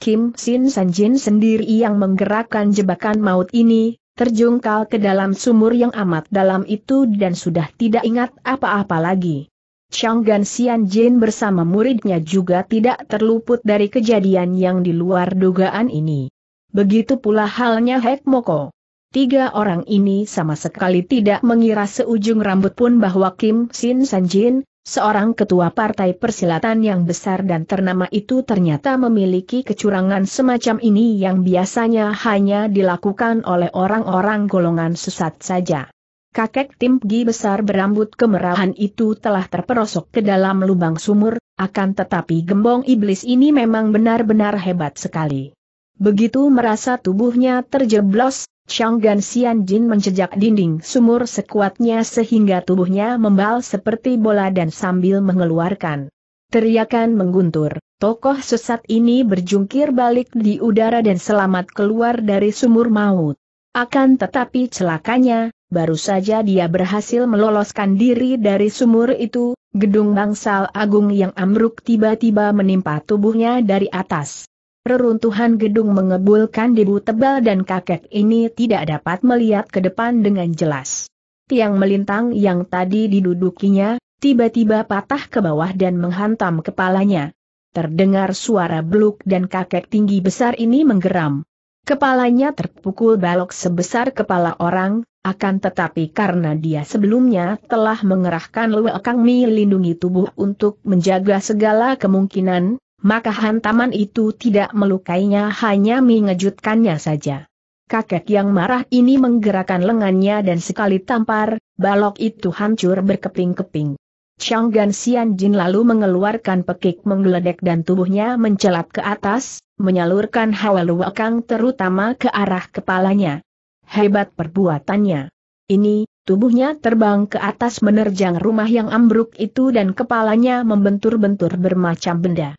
Kim Sin Sanjin sendiri yang menggerakkan jebakan maut ini, terjungkal ke dalam sumur yang amat dalam itu dan sudah tidak ingat apa-apa lagi. Chang Gan Xian Jin bersama muridnya juga tidak terluput dari kejadian yang di luar dugaan ini. Begitu pula halnya Hek Moko. Tiga orang ini sama sekali tidak mengira seujung rambut pun bahwa Kim Sin San Jin seorang ketua partai persilatan yang besar dan ternama itu ternyata memiliki kecurangan semacam ini yang biasanya hanya dilakukan oleh orang-orang golongan sesat saja. Kakek Tim Gi besar berambut kemerahan itu telah terperosok ke dalam lubang sumur, akan tetapi gembong iblis ini memang benar-benar hebat sekali. Begitu merasa tubuhnya terjeblos, Gan Xian Jin menjejak dinding sumur sekuatnya sehingga tubuhnya membal seperti bola dan sambil mengeluarkan teriakan mengguntur. Tokoh sesat ini berjungkir balik di udara dan selamat keluar dari sumur maut. Akan tetapi celakanya, baru saja dia berhasil meloloskan diri dari sumur itu, gedung bangsal agung yang amruk tiba-tiba menimpa tubuhnya dari atas. Reruntuhan gedung mengebulkan debu tebal dan kakek ini tidak dapat melihat ke depan dengan jelas. Tiang melintang yang tadi didudukinya, tiba-tiba patah ke bawah dan menghantam kepalanya. Terdengar suara beluk dan kakek tinggi besar ini menggeram. Kepalanya terpukul balok sebesar kepala orang, akan tetapi karena dia sebelumnya telah mengerahkan Lue melindungi lindungi tubuh untuk menjaga segala kemungkinan, maka hantaman itu tidak melukainya hanya mengejutkannya saja. Kakek yang marah ini menggerakkan lengannya dan sekali tampar, balok itu hancur berkeping-keping. Chang Gan Xian Jin lalu mengeluarkan pekik menggeledek dan tubuhnya mencelat ke atas, menyalurkan hawa luwakang terutama ke arah kepalanya. Hebat perbuatannya. Ini, tubuhnya terbang ke atas menerjang rumah yang ambruk itu dan kepalanya membentur-bentur bermacam benda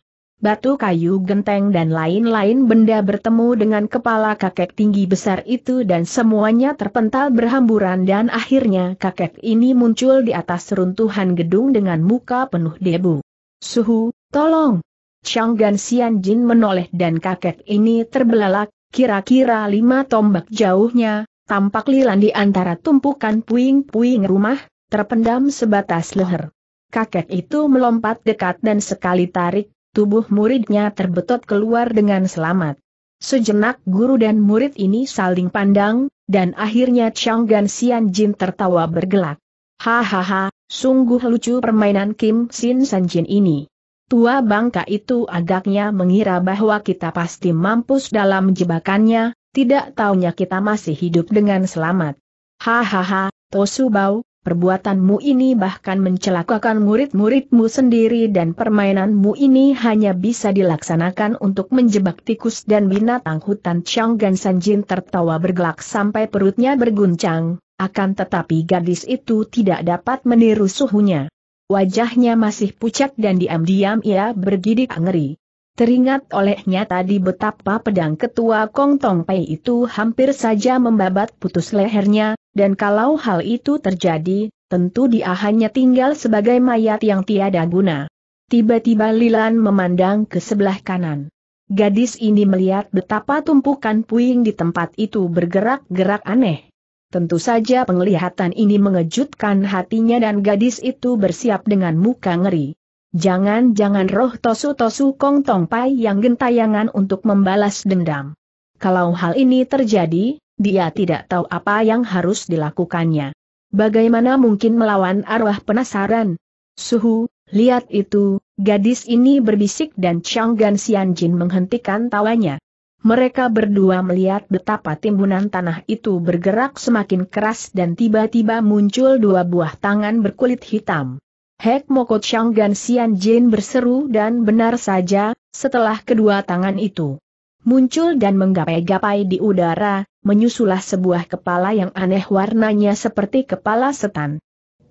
batu kayu genteng dan lain-lain benda bertemu dengan kepala kakek tinggi besar itu dan semuanya terpental berhamburan dan akhirnya kakek ini muncul di atas runtuhan gedung dengan muka penuh debu. Suhu, tolong! Chang Xian Jin menoleh dan kakek ini terbelalak, kira-kira lima tombak jauhnya, tampak lilan di antara tumpukan puing-puing rumah, terpendam sebatas leher. Kakek itu melompat dekat dan sekali tarik tubuh muridnya terbetot keluar dengan selamat. Sejenak guru dan murid ini saling pandang, dan akhirnya Chang Gan Xian Jin tertawa bergelak. Hahaha, sungguh lucu permainan Kim Sin San Jin ini. Tua bangka itu agaknya mengira bahwa kita pasti mampus dalam jebakannya, tidak taunya kita masih hidup dengan selamat. Hahaha, Tosu Bao, Perbuatanmu ini bahkan mencelakakan murid-muridmu sendiri dan permainanmu ini hanya bisa dilaksanakan untuk menjebak tikus dan binatang hutan Changgan Sanjin tertawa bergelak sampai perutnya berguncang, akan tetapi gadis itu tidak dapat meniru suhunya. Wajahnya masih pucat dan diam-diam ia bergidik ngeri. Teringat olehnya tadi betapa pedang ketua Kong Tong Pei itu hampir saja membabat putus lehernya, dan kalau hal itu terjadi, tentu dia hanya tinggal sebagai mayat yang tiada guna. Tiba-tiba Lilan memandang ke sebelah kanan. Gadis ini melihat betapa tumpukan puing di tempat itu bergerak-gerak aneh. Tentu saja penglihatan ini mengejutkan hatinya dan gadis itu bersiap dengan muka ngeri. Jangan-jangan roh Tosu-Tosu Kong Tong Pai yang gentayangan untuk membalas dendam. Kalau hal ini terjadi, dia tidak tahu apa yang harus dilakukannya. Bagaimana mungkin melawan arwah penasaran? Suhu, lihat itu, gadis ini berbisik dan Chang Gan Xian Jin menghentikan tawanya. Mereka berdua melihat betapa timbunan tanah itu bergerak semakin keras dan tiba-tiba muncul dua buah tangan berkulit hitam. Hek Moko Chang dan Sian Jin berseru dan benar saja, setelah kedua tangan itu muncul dan menggapai-gapai di udara, menyusulah sebuah kepala yang aneh warnanya seperti kepala setan.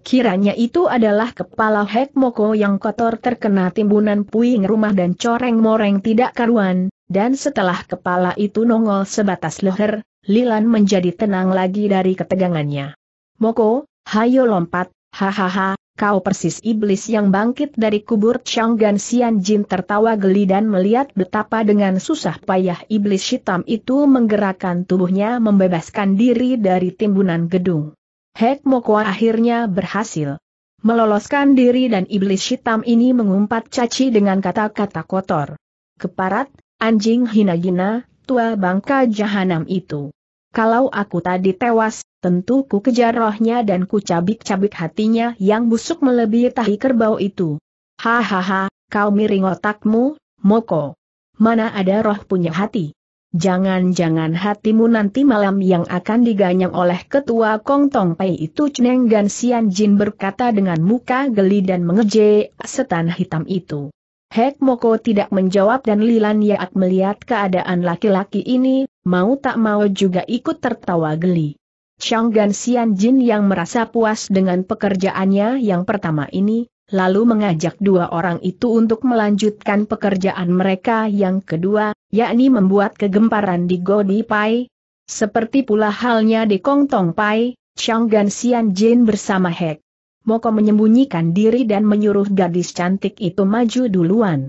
Kiranya itu adalah kepala Hek Moko yang kotor terkena timbunan puing rumah dan coreng-moreng tidak karuan, dan setelah kepala itu nongol sebatas leher, Lilan menjadi tenang lagi dari ketegangannya. Moko, hayo lompat, hahaha, kau persis iblis yang bangkit dari kubur Gan Xian Jin tertawa geli dan melihat betapa dengan susah payah iblis hitam itu menggerakkan tubuhnya membebaskan diri dari timbunan gedung. Hek Moko akhirnya berhasil meloloskan diri dan iblis hitam ini mengumpat caci dengan kata-kata kotor. Keparat, anjing hina-gina, tua bangka jahanam itu. Kalau aku tadi tewas, tentu ku kejar rohnya dan ku cabik-cabik hatinya yang busuk melebihi tahi kerbau itu. Hahaha, kau miring otakmu, Moko. Mana ada roh punya hati? Jangan-jangan hatimu nanti malam yang akan diganyang oleh ketua Kong Tong Pei itu Cheneng Gan Sian Jin berkata dengan muka geli dan mengejek setan hitam itu. Hek Moko tidak menjawab dan Lilan Yaak melihat keadaan laki-laki ini, mau tak mau juga ikut tertawa geli. Chang Gan Xian Jin yang merasa puas dengan pekerjaannya yang pertama ini, lalu mengajak dua orang itu untuk melanjutkan pekerjaan mereka yang kedua, yakni membuat kegemparan di Godi Pai. Seperti pula halnya di Kong Tong Pai, Chang Gan Xian Jin bersama Hek. Moko menyembunyikan diri dan menyuruh gadis cantik itu maju duluan.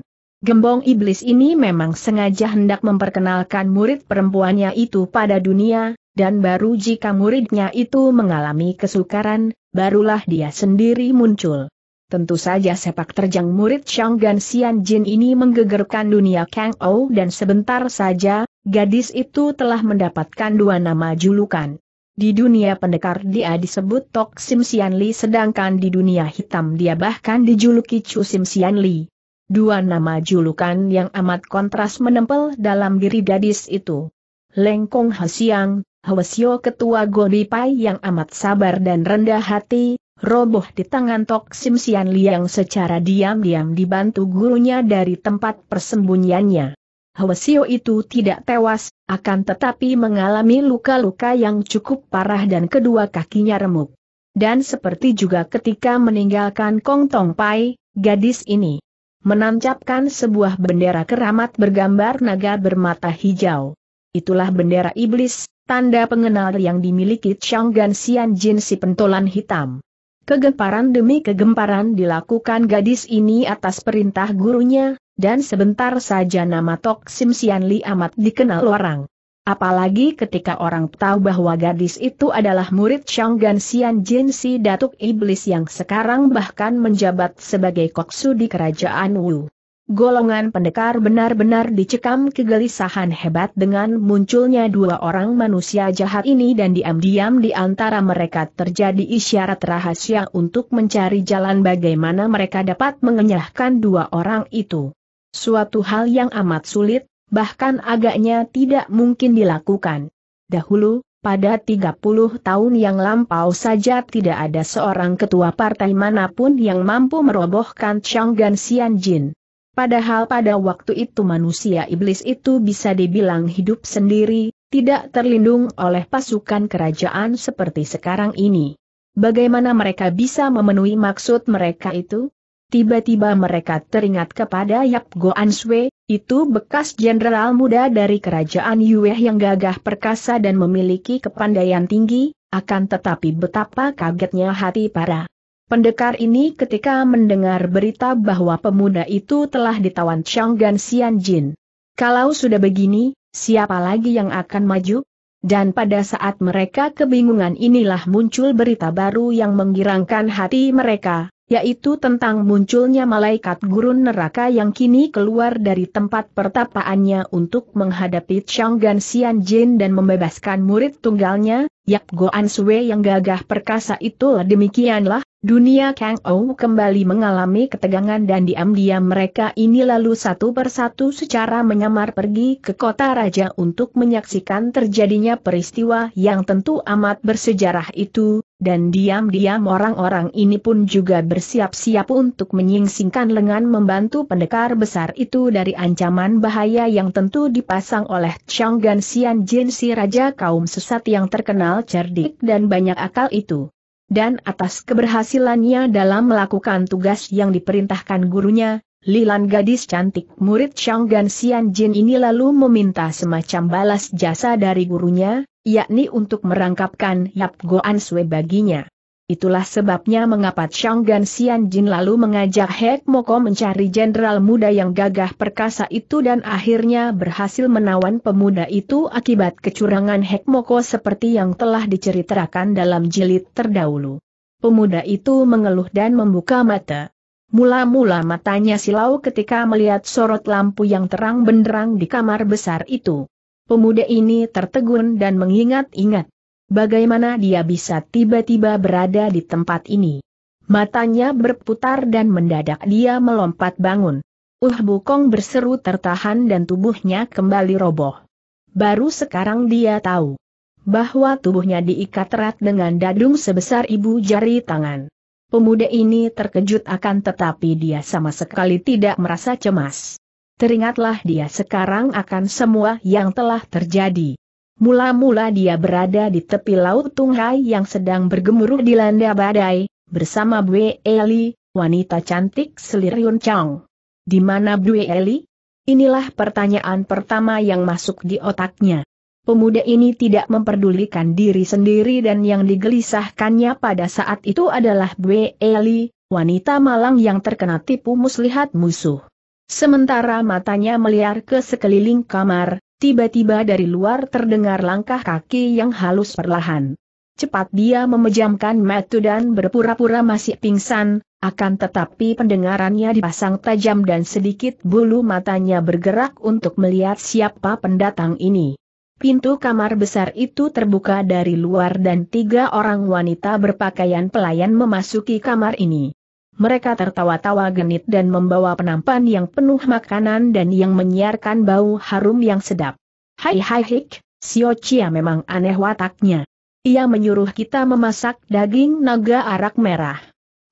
Gembong iblis ini memang sengaja hendak memperkenalkan murid perempuannya itu pada dunia, dan baru jika muridnya itu mengalami kesukaran, barulah dia sendiri muncul. Tentu saja sepak terjang murid Shanggan Xian Jin ini menggegerkan dunia Kang Ou dan sebentar saja, gadis itu telah mendapatkan dua nama julukan. Di dunia pendekar dia disebut Tok Sim Xian Li sedangkan di dunia hitam dia bahkan dijuluki Chu Sim Xian Li. Dua nama julukan yang amat kontras menempel dalam diri gadis itu. Lengkong Hasiang, Hwasyo Ketua Godipai yang amat sabar dan rendah hati, roboh di tangan Tok Sim Sian Liang secara diam-diam dibantu gurunya dari tempat persembunyiannya. Hwasyo itu tidak tewas, akan tetapi mengalami luka-luka yang cukup parah dan kedua kakinya remuk. Dan seperti juga ketika meninggalkan Kong Tong Pai, gadis ini menancapkan sebuah bendera keramat bergambar naga bermata hijau. Itulah bendera iblis, tanda pengenal yang dimiliki Gan Xian Jin si pentolan hitam. Kegemparan demi kegemparan dilakukan gadis ini atas perintah gurunya, dan sebentar saja nama Tok Sim Sian Li amat dikenal orang. Apalagi ketika orang tahu bahwa gadis itu adalah murid Shanggan Xian Jin si Datuk Iblis yang sekarang bahkan menjabat sebagai koksu di kerajaan Wu. Golongan pendekar benar-benar dicekam kegelisahan hebat dengan munculnya dua orang manusia jahat ini dan diam-diam di antara mereka terjadi isyarat rahasia untuk mencari jalan bagaimana mereka dapat mengenyahkan dua orang itu. Suatu hal yang amat sulit, bahkan agaknya tidak mungkin dilakukan. Dahulu, pada 30 tahun yang lampau saja tidak ada seorang ketua partai manapun yang mampu merobohkan Chang Changgan Jin. Padahal pada waktu itu manusia iblis itu bisa dibilang hidup sendiri, tidak terlindung oleh pasukan kerajaan seperti sekarang ini. Bagaimana mereka bisa memenuhi maksud mereka itu? Tiba-tiba mereka teringat kepada Yap Goan Sui, itu bekas jenderal muda dari kerajaan Yue yang gagah perkasa dan memiliki kepandaian tinggi, akan tetapi betapa kagetnya hati para pendekar ini ketika mendengar berita bahwa pemuda itu telah ditawan Changgan Jin. Kalau sudah begini, siapa lagi yang akan maju? Dan pada saat mereka kebingungan inilah muncul berita baru yang menggirangkan hati mereka, yaitu tentang munculnya malaikat gurun neraka yang kini keluar dari tempat pertapaannya untuk menghadapi Changgan Xian Jin dan membebaskan murid tunggalnya, Yap Goan Sui yang gagah perkasa itu demikianlah, Dunia Kang Ou kembali mengalami ketegangan dan diam-diam mereka ini lalu satu persatu secara menyamar pergi ke kota raja untuk menyaksikan terjadinya peristiwa yang tentu amat bersejarah itu, dan diam-diam orang-orang ini pun juga bersiap-siap untuk menyingsingkan lengan membantu pendekar besar itu dari ancaman bahaya yang tentu dipasang oleh Chang Gan Xian Jin si raja kaum sesat yang terkenal cerdik dan banyak akal itu dan atas keberhasilannya dalam melakukan tugas yang diperintahkan gurunya, Lilan gadis cantik murid Shanggan Xian Jin ini lalu meminta semacam balas jasa dari gurunya, yakni untuk merangkapkan Yap Goan Sue baginya. Itulah sebabnya mengapa Chang Gan Xian Jin lalu mengajak Hek Moko mencari jenderal muda yang gagah perkasa itu dan akhirnya berhasil menawan pemuda itu akibat kecurangan Hek Moko seperti yang telah diceritakan dalam jilid terdahulu. Pemuda itu mengeluh dan membuka mata. Mula-mula matanya silau ketika melihat sorot lampu yang terang benderang di kamar besar itu. Pemuda ini tertegun dan mengingat-ingat bagaimana dia bisa tiba-tiba berada di tempat ini. Matanya berputar dan mendadak dia melompat bangun. Uh Bukong berseru tertahan dan tubuhnya kembali roboh. Baru sekarang dia tahu bahwa tubuhnya diikat erat dengan dadung sebesar ibu jari tangan. Pemuda ini terkejut akan tetapi dia sama sekali tidak merasa cemas. Teringatlah dia sekarang akan semua yang telah terjadi. Mula-mula dia berada di tepi laut Tunghai yang sedang bergemuruh di landa badai, bersama Bue Eli, wanita cantik Selir Yun Chong. Di mana Bue Eli? Inilah pertanyaan pertama yang masuk di otaknya. Pemuda ini tidak memperdulikan diri sendiri dan yang digelisahkannya pada saat itu adalah Bue Eli, wanita malang yang terkena tipu muslihat musuh. Sementara matanya meliar ke sekeliling kamar, Tiba-tiba dari luar terdengar langkah kaki yang halus perlahan. Cepat dia memejamkan mata dan berpura-pura masih pingsan, akan tetapi pendengarannya dipasang tajam dan sedikit bulu matanya bergerak untuk melihat siapa pendatang ini. Pintu kamar besar itu terbuka dari luar dan tiga orang wanita berpakaian pelayan memasuki kamar ini. Mereka tertawa-tawa genit dan membawa penampan yang penuh makanan dan yang menyiarkan bau harum yang sedap. Hai hai hik, Sio Chia memang aneh wataknya. Ia menyuruh kita memasak daging naga arak merah.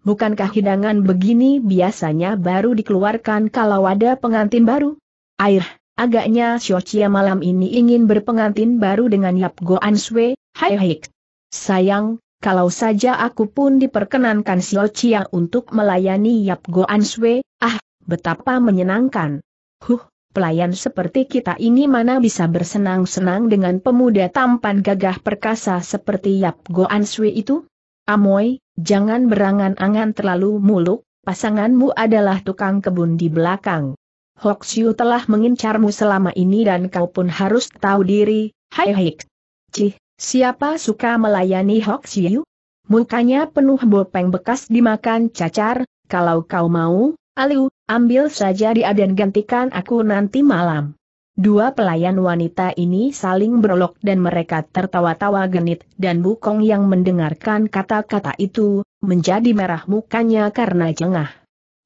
Bukankah hidangan begini biasanya baru dikeluarkan kalau ada pengantin baru? Air, agaknya Sio Chia malam ini ingin berpengantin baru dengan Yap Goan Sui, hai hik. Sayang, kalau saja aku pun diperkenankan si Chia untuk melayani Yap Goan Sui, ah, betapa menyenangkan. Huh, pelayan seperti kita ini mana bisa bersenang-senang dengan pemuda tampan gagah perkasa seperti Yap Goan Sui itu? Amoy, jangan berangan-angan terlalu muluk, pasanganmu adalah tukang kebun di belakang. Hok Siu telah mengincarmu selama ini dan kau pun harus tahu diri, hai hik. Cih, Siapa suka melayani Hok Siu? Mukanya penuh bopeng bekas dimakan cacar, kalau kau mau, Aliu, ambil saja dia dan gantikan aku nanti malam. Dua pelayan wanita ini saling berolok dan mereka tertawa-tawa genit dan Bukong yang mendengarkan kata-kata itu, menjadi merah mukanya karena jengah.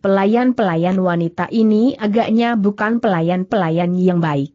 Pelayan-pelayan wanita ini agaknya bukan pelayan-pelayan yang baik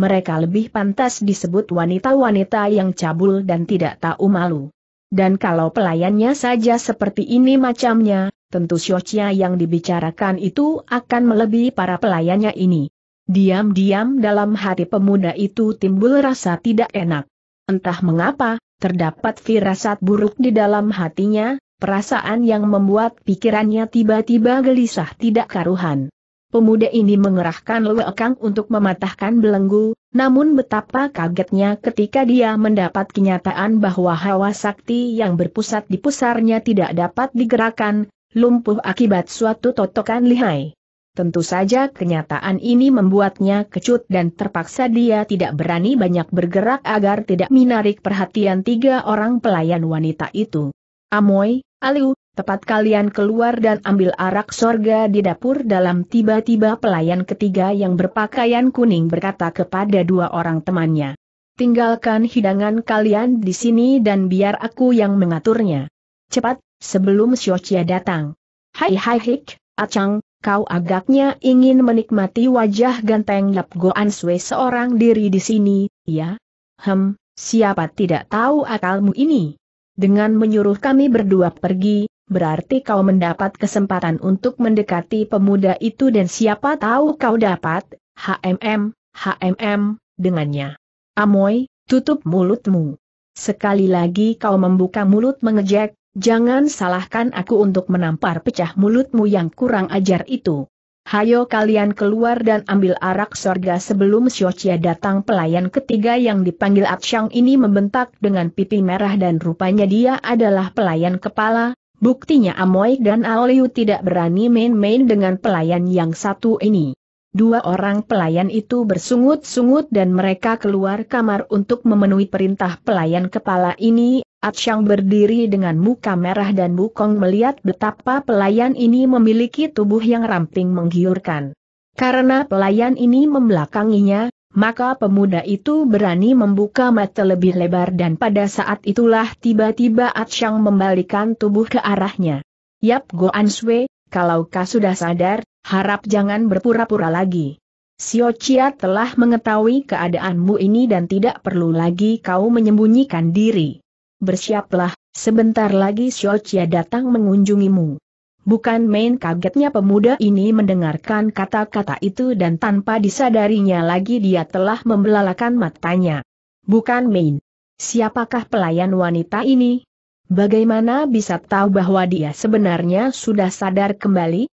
mereka lebih pantas disebut wanita-wanita yang cabul dan tidak tahu malu. Dan kalau pelayannya saja seperti ini macamnya, tentu Shochia yang dibicarakan itu akan melebihi para pelayannya ini. Diam-diam dalam hati pemuda itu timbul rasa tidak enak. Entah mengapa, terdapat firasat buruk di dalam hatinya, perasaan yang membuat pikirannya tiba-tiba gelisah tidak karuhan. Pemuda ini mengerahkan lewekang untuk mematahkan belenggu, namun betapa kagetnya ketika dia mendapat kenyataan bahwa hawa sakti yang berpusat di pusarnya tidak dapat digerakkan, lumpuh akibat suatu totokan lihai. Tentu saja kenyataan ini membuatnya kecut dan terpaksa dia tidak berani banyak bergerak agar tidak menarik perhatian tiga orang pelayan wanita itu. Amoy, Aliu, Tepat kalian keluar dan ambil arak sorga di dapur dalam tiba-tiba pelayan ketiga yang berpakaian kuning berkata kepada dua orang temannya. Tinggalkan hidangan kalian di sini dan biar aku yang mengaturnya. Cepat, sebelum Xiochia datang. Hai hai hik, acang, kau agaknya ingin menikmati wajah ganteng Lap Goan Sui seorang diri di sini, ya? Hem, siapa tidak tahu akalmu ini? Dengan menyuruh kami berdua pergi, berarti kau mendapat kesempatan untuk mendekati pemuda itu dan siapa tahu kau dapat, HMM, HMM, dengannya. Amoy, tutup mulutmu. Sekali lagi kau membuka mulut mengejek, jangan salahkan aku untuk menampar pecah mulutmu yang kurang ajar itu. Hayo kalian keluar dan ambil arak sorga sebelum siocia datang pelayan ketiga yang dipanggil Atsyang ini membentak dengan pipi merah dan rupanya dia adalah pelayan kepala, Buktinya Amoy dan Aoliu tidak berani main-main dengan pelayan yang satu ini. Dua orang pelayan itu bersungut-sungut dan mereka keluar kamar untuk memenuhi perintah pelayan kepala ini, Atsyang berdiri dengan muka merah dan Bukong melihat betapa pelayan ini memiliki tubuh yang ramping menggiurkan. Karena pelayan ini membelakanginya, maka pemuda itu berani membuka mata lebih lebar dan pada saat itulah tiba-tiba Atsyang membalikan tubuh ke arahnya. Yap go answe. kalau kau sudah sadar, harap jangan berpura-pura lagi. Sio Chia telah mengetahui keadaanmu ini dan tidak perlu lagi kau menyembunyikan diri. Bersiaplah, sebentar lagi Sio Chia datang mengunjungimu. Bukan main kagetnya pemuda ini mendengarkan kata-kata itu dan tanpa disadarinya lagi dia telah membelalakan matanya. Bukan main. Siapakah pelayan wanita ini? Bagaimana bisa tahu bahwa dia sebenarnya sudah sadar kembali?